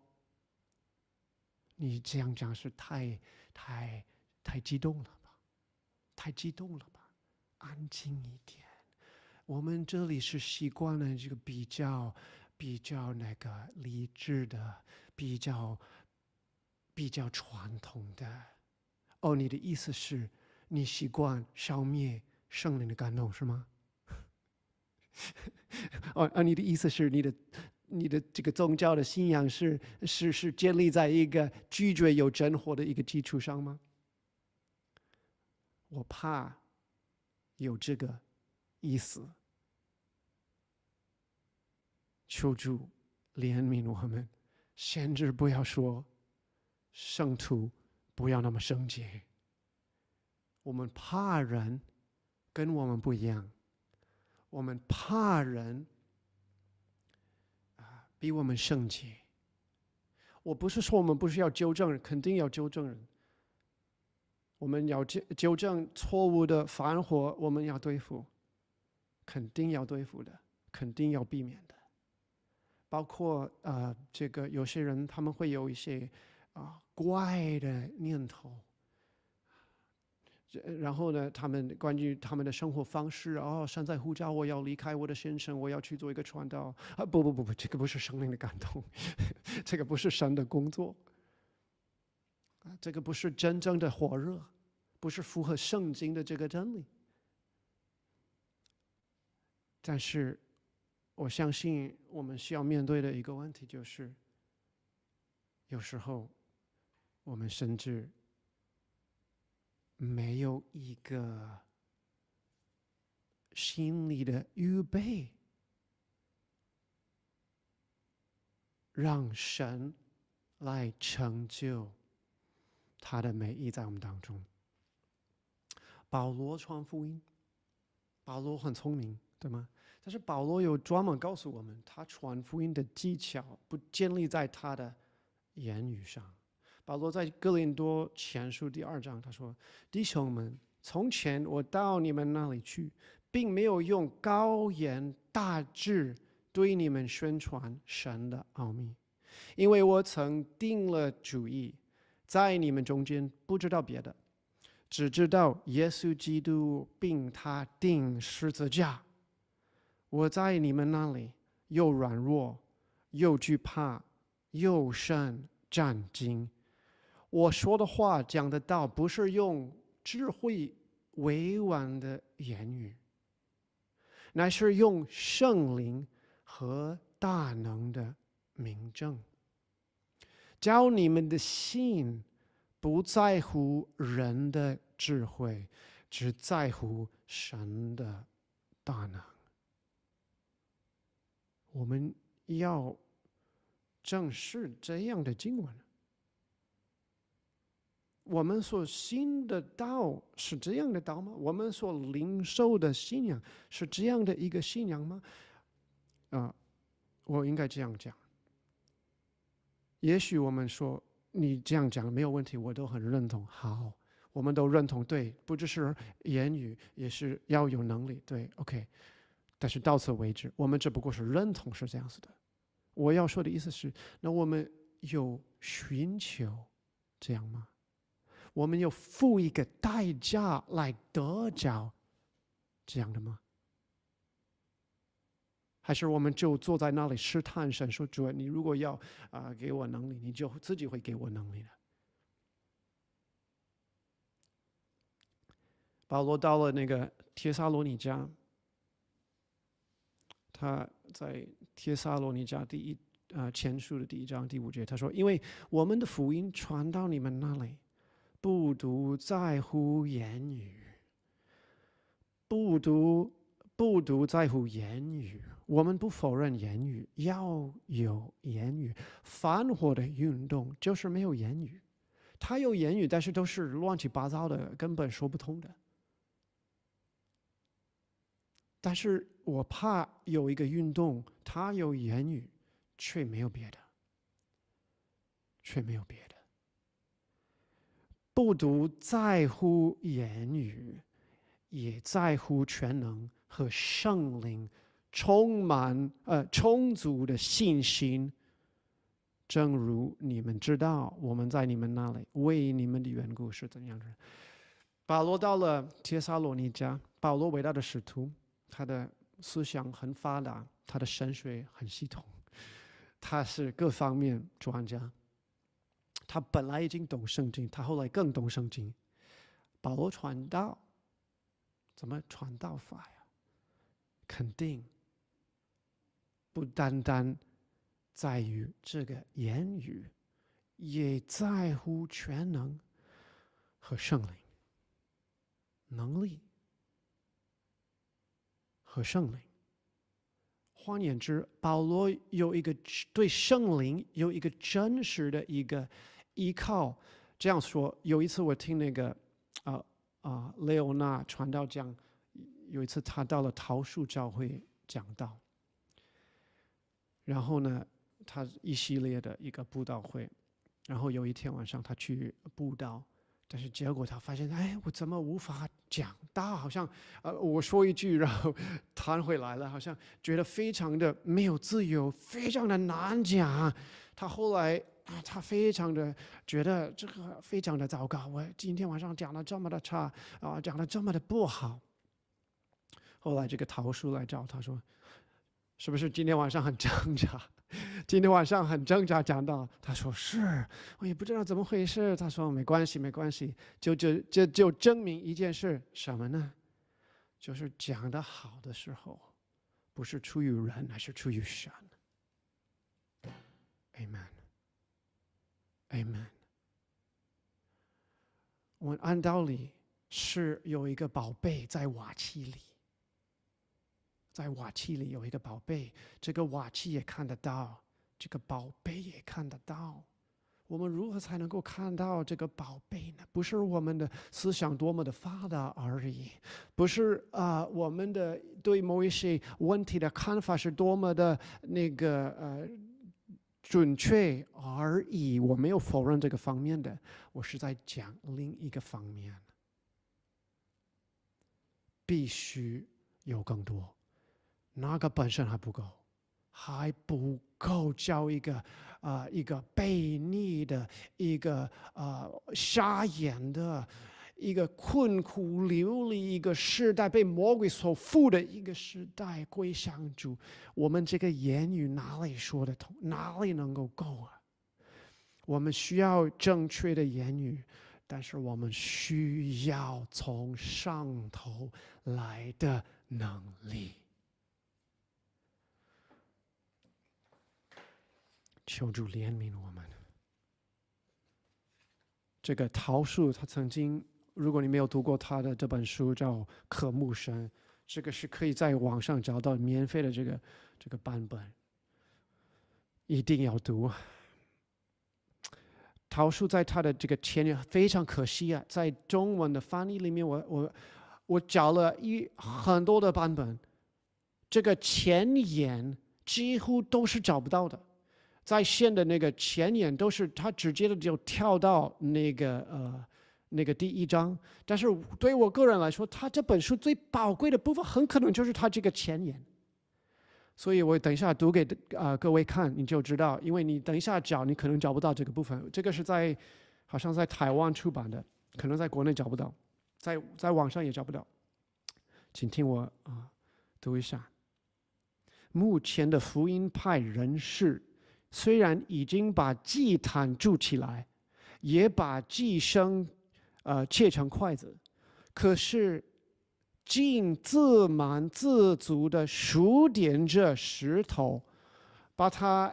你这样讲是太太太激动了吧？太激动了吧？安静一点。我们这里是习惯了这个比较、比较那个理智的、比较、比较传统的。哦，你的意思是，你习惯消灭圣灵的感动是吗？哦，哦，你的意思是，你的、你的这个宗教的信仰是是是建立在一个拒绝有真火的一个基础上吗？我怕有这个意思。求助怜悯我们，甚至不要说圣徒不要那么圣洁。我们怕人跟我们不一样。我们怕人啊，比我们圣洁。我不是说我们不需要纠正人，肯定要纠正人。我们要纠纠正错误的凡火，我们要对付，肯定要对付的，肯定要避免的。包括啊，这个有些人他们会有一些啊怪的念头。然后呢？他们关于他们的生活方式哦，山在呼叫，我要离开我的先生，我要去做一个传道啊！不不不不，这个不是生命的感动，这个不是神的工作啊，这个不是真正的火热，不是符合圣经的这个真理。但是，我相信我们需要面对的一个问题就是，有时候我们甚至。没有一个心里的预备，让神来成就他的美意在我们当中。保罗传福音，保罗很聪明，对吗？但是保罗有专门告诉我们，他传福音的技巧不建立在他的言语上。保罗在哥林多前书第二章他说：“弟兄们，从前我到你们那里去，并没有用高言大志对你们宣传神的奥秘，因为我曾定了主意，在你们中间不知道别的，只知道耶稣基督并他定十字架。我在你们那里又软弱，又惧怕，又甚战惊。”我说的话讲的道，不是用智慧委婉的言语，乃是用圣灵和大能的明证。教你们的信，不在乎人的智慧，只在乎神的大能。我们要正视这样的经文。我们所信的道是这样的道吗？我们所领受的信仰是这样的一个信仰吗？啊，我应该这样讲。也许我们说你这样讲没有问题，我都很认同。好，我们都认同，对，不只是言语，也是要有能力，对，OK。但是到此为止，我们只不过是认同是这样子的。我要说的意思是，那我们有寻求这样吗？我们要付一个代价来得着这样的吗？还是我们就坐在那里试探神，说：“主啊，你如果要啊给我能力，你就自己会给我能力的。”保罗到了那个帖撒罗尼迦，他在帖撒罗尼迦第一啊前书的第一章第五节，他说：“因为我们的福音传到你们那里。”不独在乎言语，不独不独在乎言语。我们不否认言语，要有言语。反火的运动就是没有言语，他有言语，但是都是乱七八糟的，根本说不通的。但是我怕有一个运动，他有言语，却没有别的，却没有别的。不独在乎言语，也在乎全能和圣灵充满呃充足的信心。正如你们知道，我们在你们那里为你们的缘故是怎样的。保罗到了帖撒罗尼迦，保罗伟大的使徒，他的思想很发达，他的神学很系统，他是各方面专家。他本来已经懂圣经，他后来更懂圣经。保罗传道，怎么传道法呀？肯定不单单在于这个言语，也在乎全能和圣灵能力和圣灵。换言之，保罗有一个对圣灵有一个真实的一个。依靠这样说。有一次我听那个啊啊，雷欧娜传道讲，有一次他到了桃树教会讲道。然后呢，他一系列的一个布道会。然后有一天晚上，他去布道。但是结果他发现，哎，我怎么无法讲到？好像，呃，我说一句，然后 弹回来了，好像觉得非常的没有自由，非常的难讲。他后来啊，他非常的觉得这个非常的糟糕。我今天晚上讲的这么的差啊，讲的这么的不好。后来这个桃叔来找他说，是不是今天晚上很挣扎？今天晚上很挣扎，讲到他说：“是我也不知道怎么回事。”他说：“没关系，没关系。”就就这就证明一件事，什么呢？就是讲的好的时候，不是出于人，而是出于神。Amen。Amen。我按道理是有一个宝贝在瓦器里。在瓦器里有一个宝贝，这个瓦器也看得到，这个宝贝也看得到。我们如何才能够看到这个宝贝呢？不是我们的思想多么的发达而已，不是啊，我们的对某一些问题的看法是多么的那个呃准确而已。我没有否认这个方面的，我是在讲另一个方面，必须有更多。那个本身还不够，还不够教一个啊，一个悖逆的，一个啊，瞎眼的，一个困苦流离一个时代，被魔鬼所缚的一个时代归向主。我们这个言语哪里说得通？哪里能够够啊？我们需要正确的言语，但是我们需要从上头来的能力。求助怜悯我们。这个桃树，他曾经，如果你没有读过他的这本书，叫《可木神》，这个是可以在网上找到免费的这个这个版本，一定要读。桃树在他的这个前言非常可惜啊，在中文的翻译里面，我我我找了一很多的版本，这个前言几乎都是找不到的。在线的那个前言都是他直接的就跳到那个呃那个第一章，但是对我个人来说，他这本书最宝贵的部分很可能就是他这个前言，所以我等一下读给啊各位看你就知道，因为你等一下找你可能找不到这个部分，这个是在好像在台湾出版的，可能在国内找不到，在在网上也找不到，请听我啊读一下，目前的福音派人士。虽然已经把祭坛筑起来，也把祭牲，呃切成筷子，可是，竟自满自足的数点着石头，把它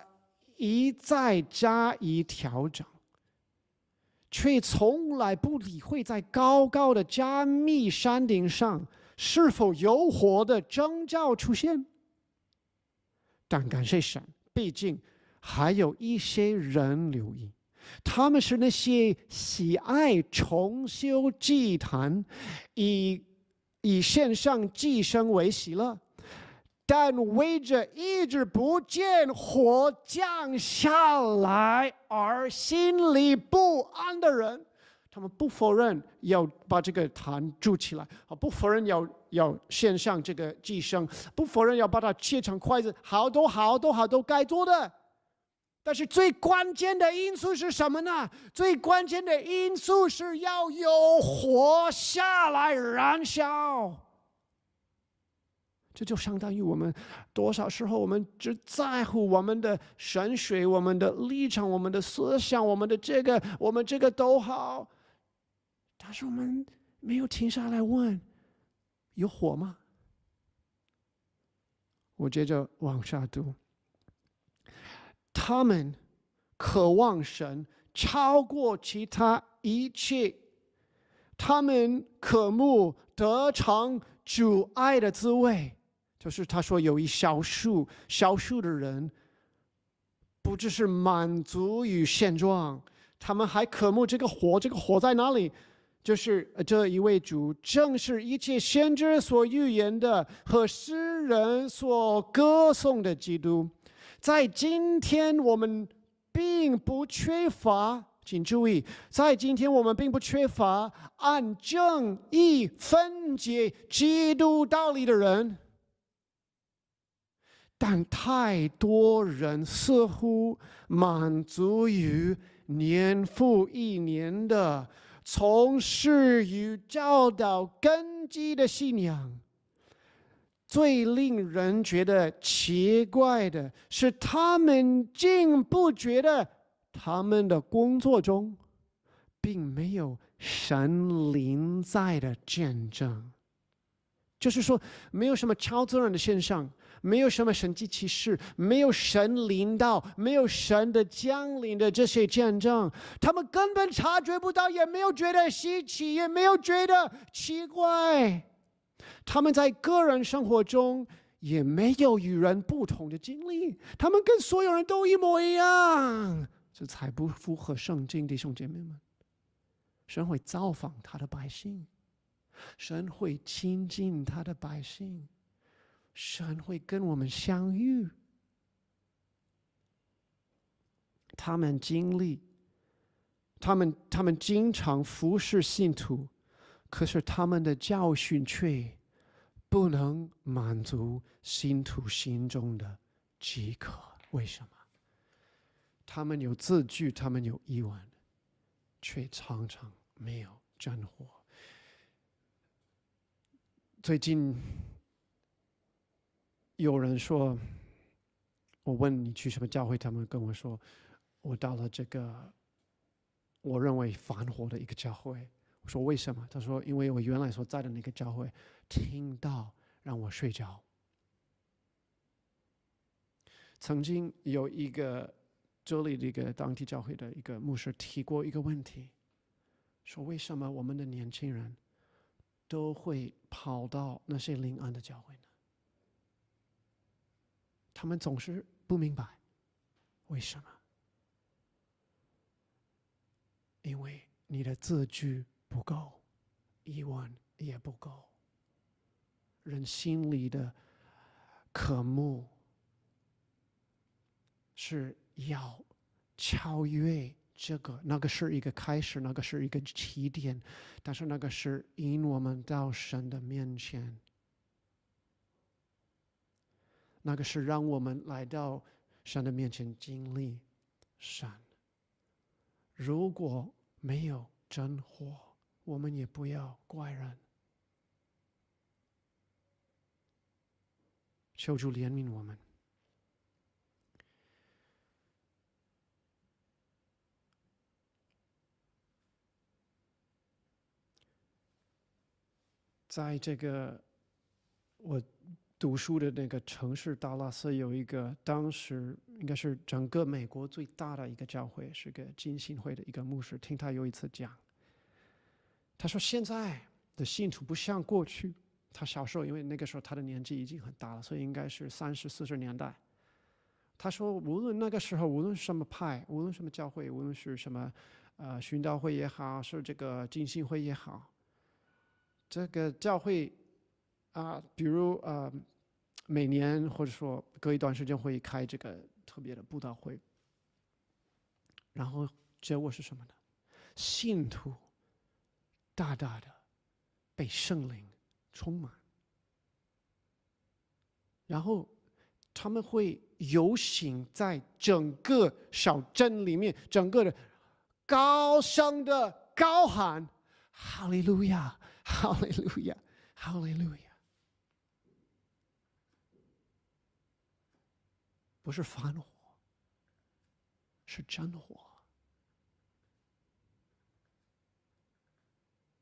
一再加以调整，却从来不理会在高高的加密山顶上是否有火的征兆出现。但感谢神，毕竟。还有一些人留意，他们是那些喜爱重修祭坛，以以献上祭牲为喜乐，但为着一直不见火降下来而心里不安的人。他们不否认要把这个坛筑起来，啊，不否认要要献上这个祭牲，不否认要把它切成筷子，好多好多好多该做的。但是最关键的因素是什么呢？最关键的因素是要有火下来燃烧。这就相当于我们多少时候我们只在乎我们的神水、我们的立场、我们的思想、我们的这个、我们这个都好，但是我们没有停下来问：有火吗？我接着往下读。他们渴望神超过其他一切，他们渴慕得偿主爱的滋味。就是他说，有一少数少数的人，不只是满足于现状，他们还渴慕这个火。这个火在哪里？就是这一位主，正是一切先知所预言的和诗人所歌颂的基督。在今天我们并不缺乏，请注意，在今天我们并不缺乏按正义分解基督道理的人，但太多人似乎满足于年复一年的从事于教导根基的信仰。最令人觉得奇怪的是，他们竟不觉得他们的工作中，并没有神灵在的见证，就是说，没有什么超自然的现象，没有什么神迹奇事，没有神灵到，没有神的降临的这些见证，他们根本察觉不到，也没有觉得稀奇，也没有觉得奇怪。他们在个人生活中也没有与人不同的经历，他们跟所有人都一模一样，这才不符合圣经。弟兄姐妹们，神会造访他的百姓，神会亲近他的百姓，神会跟我们相遇。他们经历，他们他们经常服侍信徒，可是他们的教训却。不能满足信徒心中的饥渴，为什么？他们有字句，他们有疑问，却常常没有战火。最近有人说，我问你去什么教会，他们跟我说，我到了这个我认为繁华的一个教会。我说为什么？他说，因为我原来所在的那个教会。听到让我睡着。曾经有一个州里一个当地教会的一个牧师提过一个问题，说：“为什么我们的年轻人都会跑到那些临安的教会呢？他们总是不明白为什么？因为你的字句不够，英文也不够。”人心里的渴慕是要超越这个，那个是一个开始，那个是一个起点，但是那个是引我们到神的面前。那个是让我们来到神的面前经历神。如果没有真火，我们也不要怪人。求主怜悯我们在这个我读书的那个城市达拉斯，有一个当时应该是整个美国最大的一个教会，是个金信会的一个牧师，听他有一次讲，他说现在的信徒不像过去。他小时候，因为那个时候他的年纪已经很大了，所以应该是三十四十年代。他说，无论那个时候，无论什么派，无论什么教会，无论是什么，呃，巡道会也好，是这个浸信会也好，这个教会，啊，比如呃，每年或者说隔一段时间会开这个特别的布道会。然后结果是什么呢？信徒，大大的，被圣灵。充满。然后，他们会游行在整个小镇里面，整个的高声的高喊：“哈利路亚，哈利路亚，哈利路亚。”不是繁火，是真火，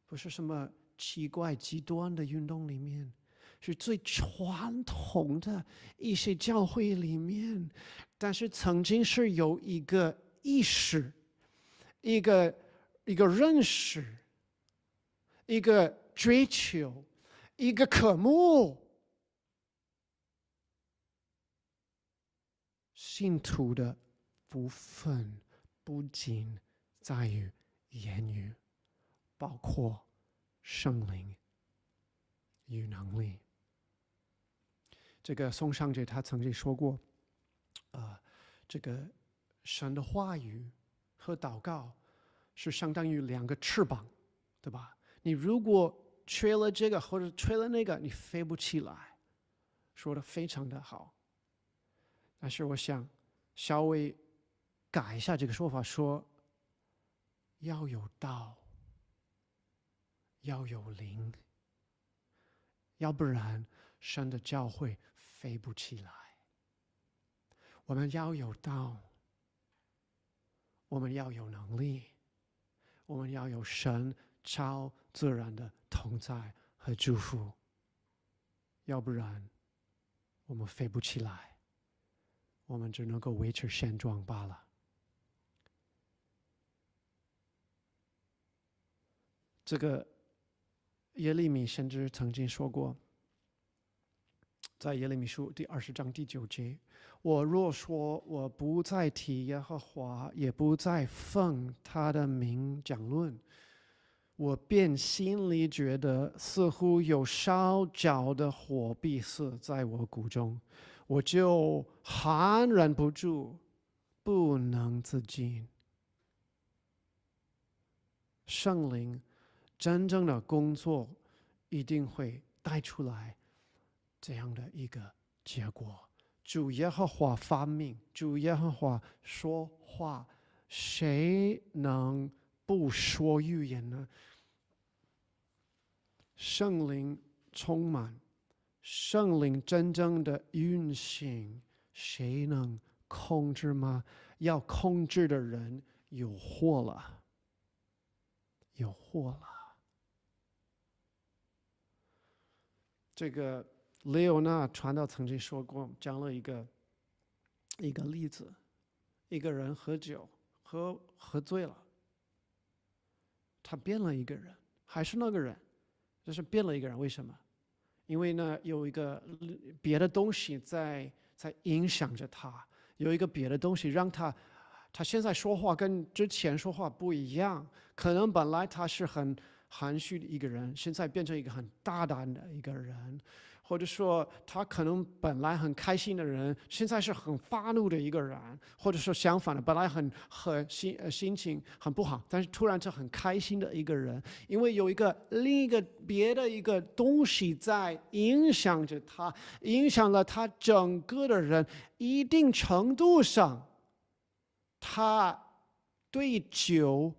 不是什么。奇怪、极端的运动里面，是最传统的一些教会里面，但是曾经是有一个意识、一个一个认识、一个追求、一个渴慕，信徒的部分不仅在于言语，包括。圣灵、与能力，这个宋尚杰他曾经说过，啊，这个神的话语和祷告是相当于两个翅膀，对吧？你如果缺了这个或者缺了那个，你飞不起来。说的非常的好，但是我想稍微改一下这个说法，说要有道。要有灵，要不然神的教会飞不起来。我们要有道，我们要有能力，我们要有神超自然的同在和祝福。要不然，我们飞不起来，我们只能够维持现状罢了。这个。耶利米先知曾经说过，在耶利米书第二十章第九节：“我若说我不再提耶和华，也不再奉他的名讲论，我便心里觉得似乎有烧焦的火必似在我骨中，我就含忍不住，不能自禁。”圣灵。真正的工作一定会带出来这样的一个结果。主耶和华发命，主耶和华说话，谁能不说预言呢？圣灵充满，圣灵真正的运行，谁能控制吗？要控制的人有祸了，有祸了。这个雷欧纳传道曾经说过，讲了一个一个例子：一个人喝酒，喝喝醉了，他变了一个人，还是那个人，就是变了一个人。为什么？因为呢，有一个别的东西在在影响着他，有一个别的东西让他他现在说话跟之前说话不一样。可能本来他是很。含蓄的一个人，现在变成一个很大胆的一个人，或者说他可能本来很开心的人，现在是很发怒的一个人，或者说相反的，本来很很心呃心情很不好，但是突然就很开心的一个人，因为有一个另一个别的一个东西在影响着他，影响了他整个的人，一定程度上，他对酒。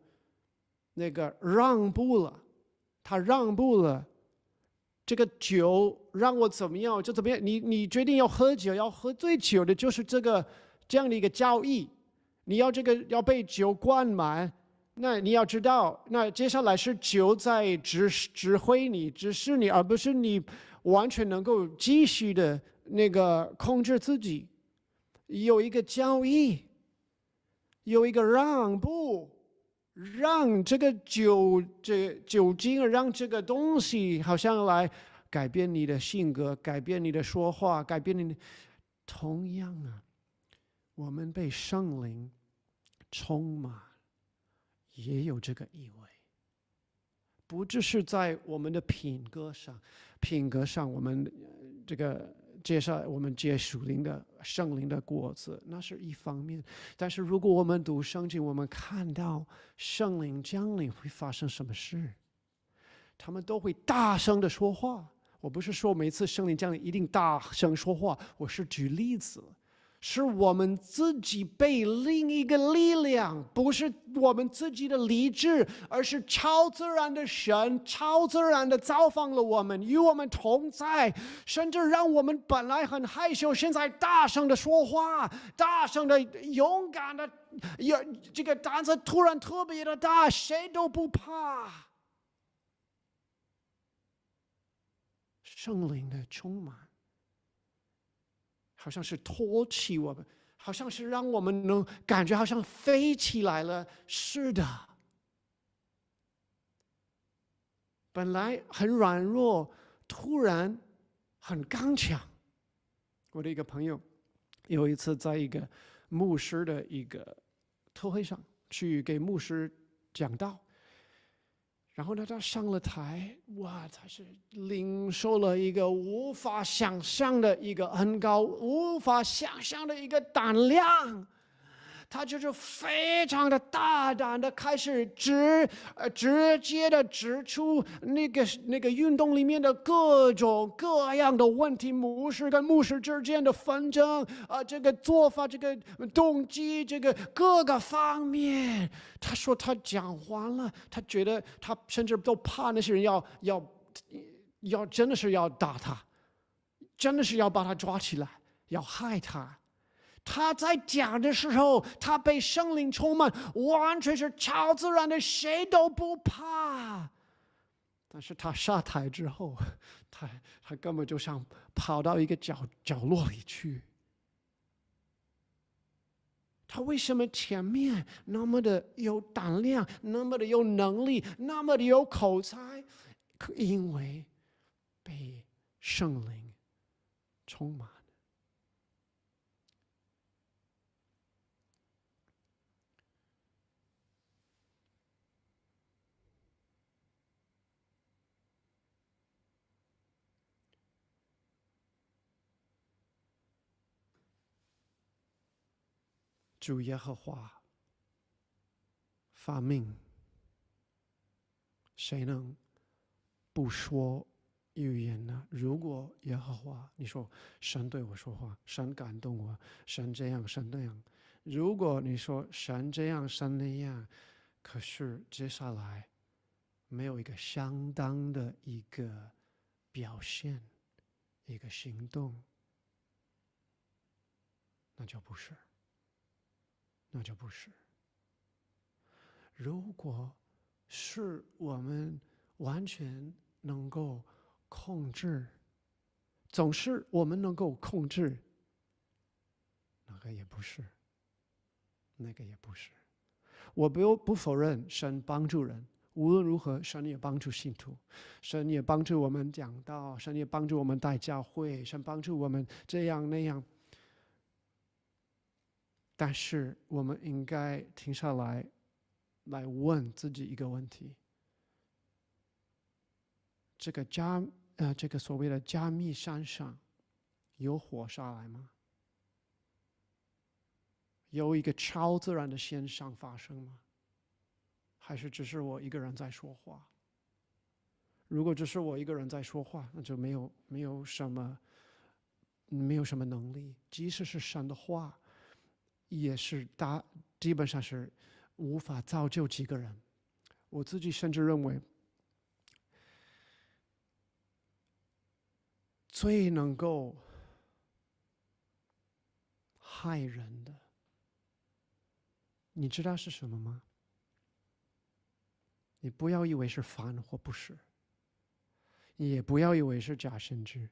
那个让步了，他让步了，这个酒让我怎么样就怎么样。你你决定要喝酒，要喝醉酒的就是这个这样的一个交易。你要这个要被酒灌满，那你要知道，那接下来是酒在指指挥你，指示你，而不是你完全能够继续的那个控制自己。有一个交易，有一个让步。让这个酒，这酒精让这个东西好像来改变你的性格，改变你的说话，改变你。同样啊，我们被圣灵充满，也有这个意味。不只是在我们的品格上，品格上，我们这个。接下来我们接属灵的圣灵的果子，那是一方面。但是如果我们读圣经，我们看到圣灵降临会发生什么事，他们都会大声的说话。我不是说每次圣灵降临一定大声说话，我是举例子。是我们自己被另一个力量，不是我们自己的理智，而是超自然的神，超自然的造访了我们，与我们同在，甚至让我们本来很害羞，现在大声的说话，大声的勇敢的，有这个胆子突然特别的大，谁都不怕，圣灵的充满。好像是托起我们，好像是让我们能感觉好像飞起来了是的。本来很软弱，突然很刚强。我的一个朋友，有一次在一个牧师的一个特会上去给牧师讲道。然后呢，他上了台，哇，他是领受了一个无法想象的一个很高、无法想象的一个胆量。他就是非常的大胆的开始直呃直接的指出那个那个运动里面的各种各样的问题模式跟模式之间的纷争啊这个做法这个动机这个各个方面，他说他讲完了，他觉得他甚至都怕那些人要要要真的是要打他，真的是要把他抓起来，要害他。他在讲的时候，他被圣灵充满，完全是超自然的，谁都不怕。但是他下台之后，他他根本就想跑到一个角角落里去。他为什么前面那么的有胆量，那么的有能力，那么的有口才？因为被圣灵充满。主耶和华发命，谁能不说预言呢？如果耶和华你说神对我说话，神感动我，神这样，神那样。如果你说神这样，神那样，可是接下来没有一个相当的一个表现，一个行动，那就不是。那就不是。如果是我们完全能够控制，总是我们能够控制，那个也不是，那个也不是。我不不否认神帮助人，无论如何，神也帮助信徒，神也帮助我们讲道，神也帮助我们带教会，神帮助我们这样那样。但是，我们应该停下来，来问自己一个问题：这个加，呃，这个所谓的加密山上，有火山来吗？有一个超自然的现象发生吗？还是只是我一个人在说话？如果只是我一个人在说话，那就没有没有什么，没有什么能力。即使是山的话。也是大，基本上是无法造就几个人。我自己甚至认为，最能够害人的，你知道是什么吗？你不要以为是烦或不是，也不要以为是假，甚知。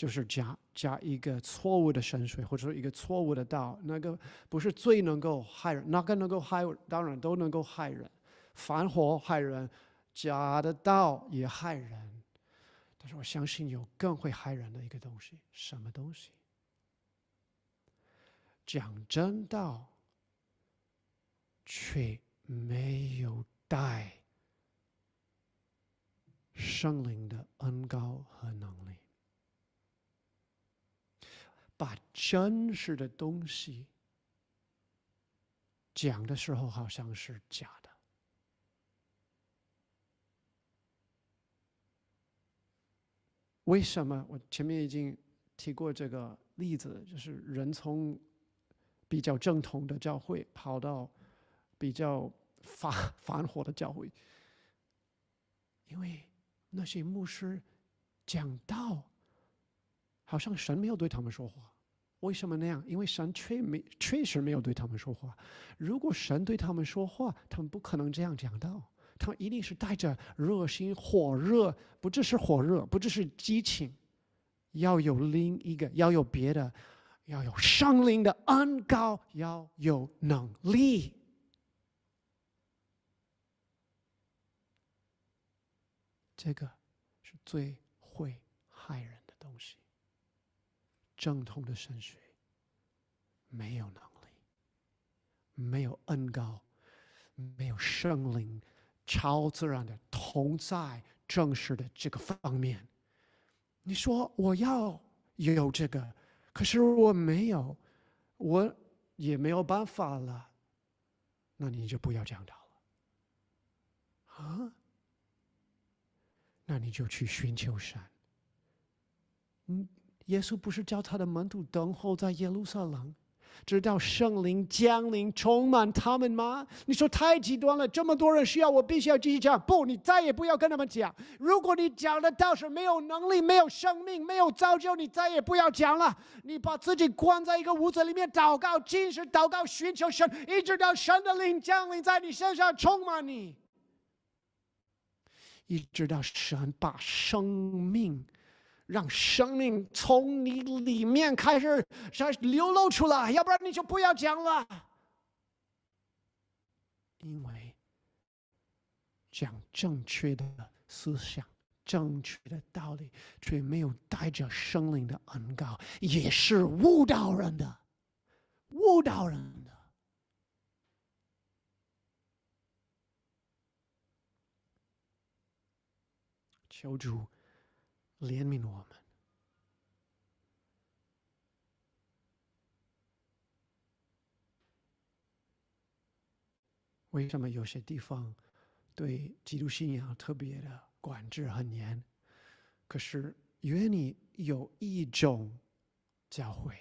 就是加加一个错误的神水，或者说一个错误的道，那个不是最能够害人，那个能够害当然都能够害人，凡火害人，假的道也害人。但是我相信有更会害人的一个东西，什么东西？讲真道，却没有带圣灵的恩高和能力。把真实的东西讲的时候，好像是假的。为什么？我前面已经提过这个例子，就是人从比较正统的教会跑到比较反反火的教会，因为那些牧师讲道，好像神没有对他们说话。为什么那样？因为神确没确实没有对他们说话。如果神对他们说话，他们不可能这样讲道。他们一定是带着热心火热，不只是火热，不只是激情，要有另一个，要有别的，要有上灵的恩膏，要有能力。这个是最会。正统的圣水没有能力，没有恩高，没有圣灵，超自然的同在，正式的这个方面，你说我要有这个，可是我没有，我也没有办法了，那你就不要讲道了，啊？那你就去寻求神，嗯。耶稣不是叫他的门徒等候在耶路撒冷，直到圣灵降临充满他们吗？你说太极端了，这么多人需要我，必须要继续讲。不，你再也不要跟他们讲。如果你讲的倒是没有能力、没有生命、没有造就，你再也不要讲了。你把自己关在一个屋子里面祷告，尽是祷告，寻求神，一直到神的灵降临在你身上，充满你，一直到神把生命。让生命从你里面开始，上流露出来，要不然你就不要讲了。因为讲正确的思想、正确的道理，却没有带着生命的恩膏，也是误导人的，误导人的。求主。怜悯我们。为什么有些地方对基督信仰特别的管制很严？可是，约你有一种教会，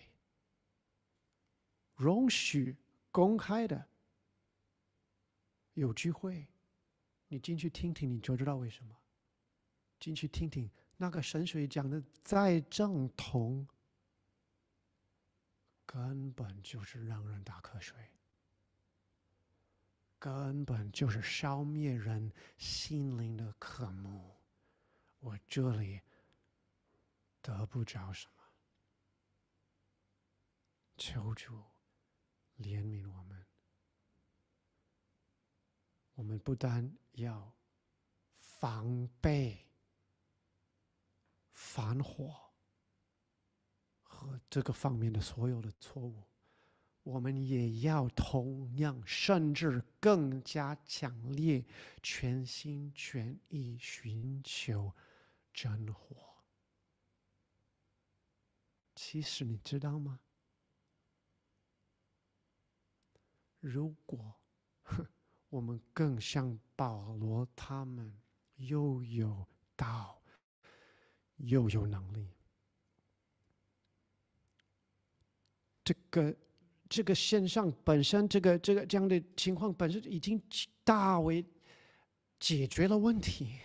容许公开的有聚会，你进去听听，你就知道为什么。进去听听。那个神水讲的再正统，根本就是让人打瞌睡，根本就是消灭人心灵的渴慕。我这里得不着什么，求主怜悯我们。我们不单要防备。反火和这个方面的所有的错误，我们也要同样，甚至更加强烈，全心全意寻求真火。其实你知道吗？如果我们更像保罗他们，又有道。又有能力，这个这个现象本身，这个这个这样的情况本身已经大为解决了问题，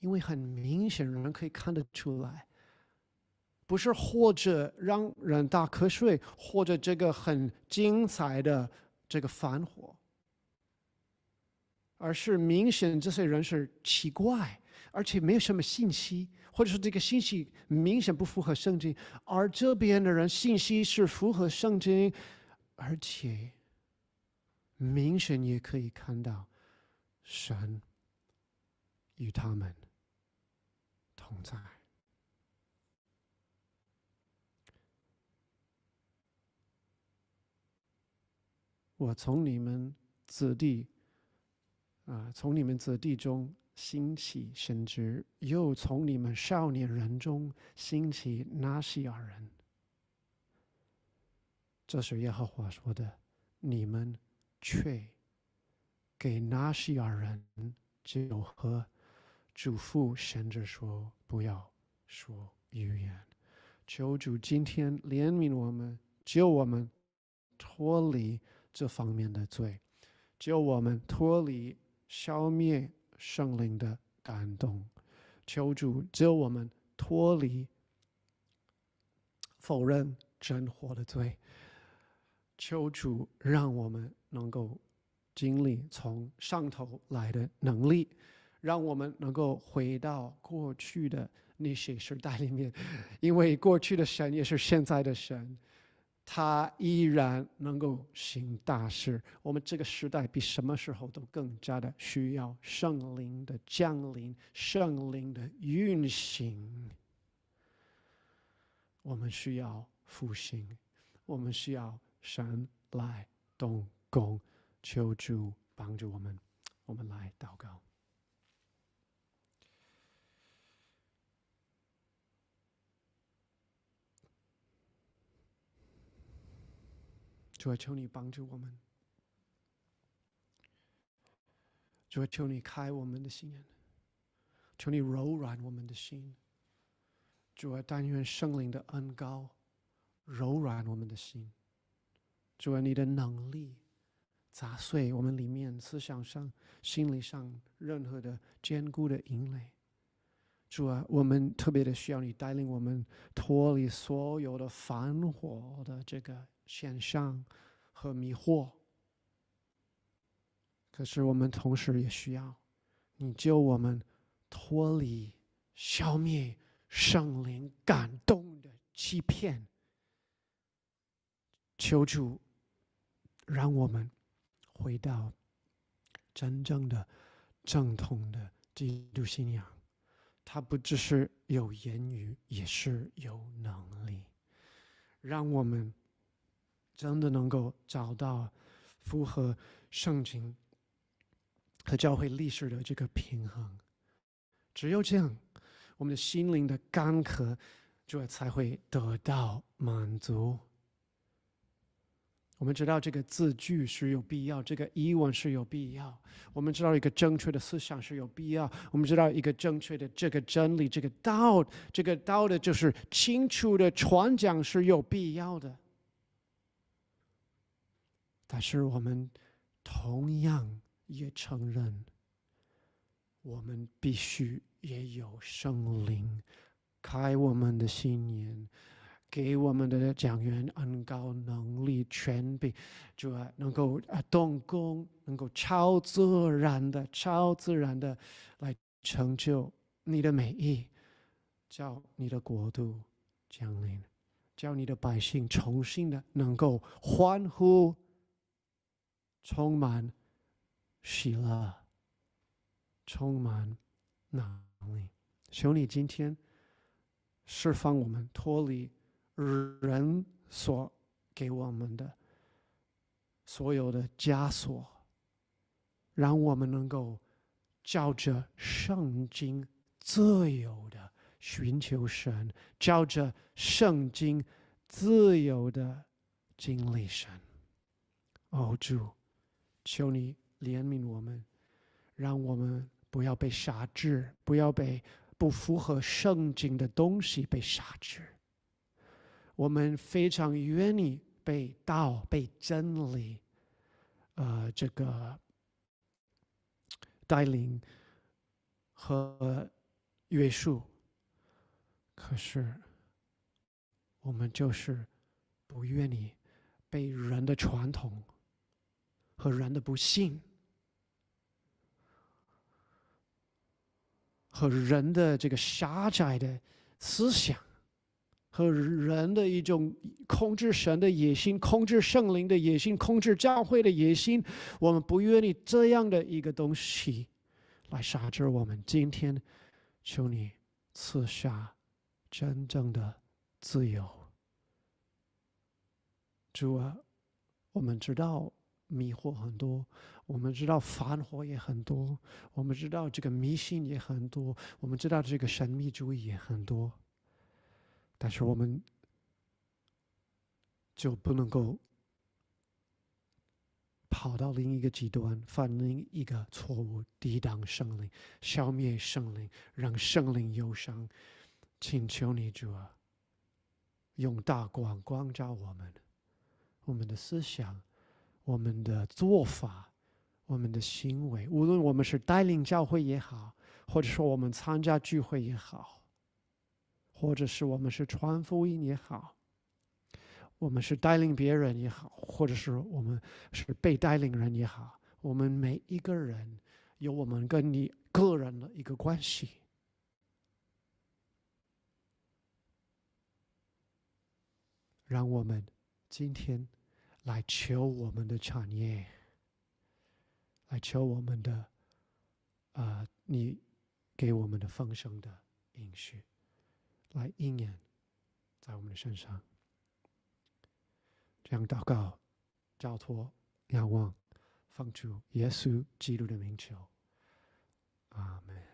因为很明显，人可以看得出来，不是或者让人打瞌睡，或者这个很精彩的这个繁华，而是明显这些人是奇怪。而且没有什么信息，或者说这个信息明显不符合圣经，而这边的人信息是符合圣经，而且明显也可以看到，神与他们同在。我从你们子弟啊，从你们子弟中。兴起，甚至又从你们少年人中兴起拿西尔人。这是耶和华说的。你们却给拿西尔人酒喝，嘱咐先知说：“不要说预言。”求主今天怜悯我们，只有我们脱离这方面的罪，只有我们脱离消灭。圣灵的感动，求主救我们脱离否认真活的罪。求主让我们能够经历从上头来的能力，让我们能够回到过去的那些时代里面，因为过去的神也是现在的神。他依然能够行大事。我们这个时代比什么时候都更加的需要圣灵的降临、圣灵的运行。我们需要复兴，我们需要神来动工，求主帮助我们。我们来祷告。主啊，求你帮助我们。主啊，求你开我们的心眼，求你柔软我们的心。主啊，但愿圣灵的恩高柔软我们的心。主啊，你的能力砸碎我们里面思想上、心理上任何的坚固的营垒。主啊，我们特别的需要你带领我们脱离所有的繁华的这个。现象和迷惑。可是我们同时也需要你救我们脱离、消灭圣灵感动的欺骗。求主让我们回到真正的正统的基督信仰。他不只是有言语，也是有能力。让我们。真的能够找到符合圣经和教会历史的这个平衡，只有这样，我们的心灵的干渴，就才会得到满足。我们知道这个字句是有必要，这个译文是有必要。我们知道一个正确的思想是有必要，我们知道一个正确的这个真理，这个道，这个道的就是清楚的传讲是有必要的。但是我们同样也承认，我们必须也有圣灵开我们的心心，给我们的讲员很高能力权柄，主啊，能够啊动工，能够超自然的、超自然的来成就你的美意，叫你的国度降临，叫你的百姓重新的能够欢呼。充满喜乐，充满能力。求你今天释放我们，脱离人所给我们的所有的枷锁，让我们能够照着圣经自由的寻求神，照着圣经自由的经历神。哦，主。求你怜悯我们，让我们不要被杀之，不要被不符合圣经的东西被杀之。我们非常愿意被道、被真理，呃，这个带领和约束。可是我们就是不愿意被人的传统。和人的不幸，和人的这个狭窄的思想，和人的一种控制神的野心、控制圣灵的野心、控制教会的野心，我们不愿意这样的一个东西来杀之，我们。今天，求你赐下真正的自由。主啊，我们知道。迷惑很多，我们知道繁华也很多，我们知道这个迷信也很多，我们知道这个神秘主义也很多，但是我们就不能够跑到另一个极端，犯另一个错误，抵挡圣灵，消灭圣灵，让圣灵忧伤。请求你，主啊，用大光光照我们，我们的思想。我们的做法，我们的行为，无论我们是带领教会也好，或者说我们参加聚会也好，或者是我们是传福音也好，我们是带领别人也好，或者是我们是被带领人也好，我们每一个人有我们跟你个人的一个关系。让我们今天。来求我们的产业，来求我们的，啊！你给我们的丰盛的饮食，来应验在我们的身上。这样祷告，交托、仰望、放出耶稣基督的名求。阿门。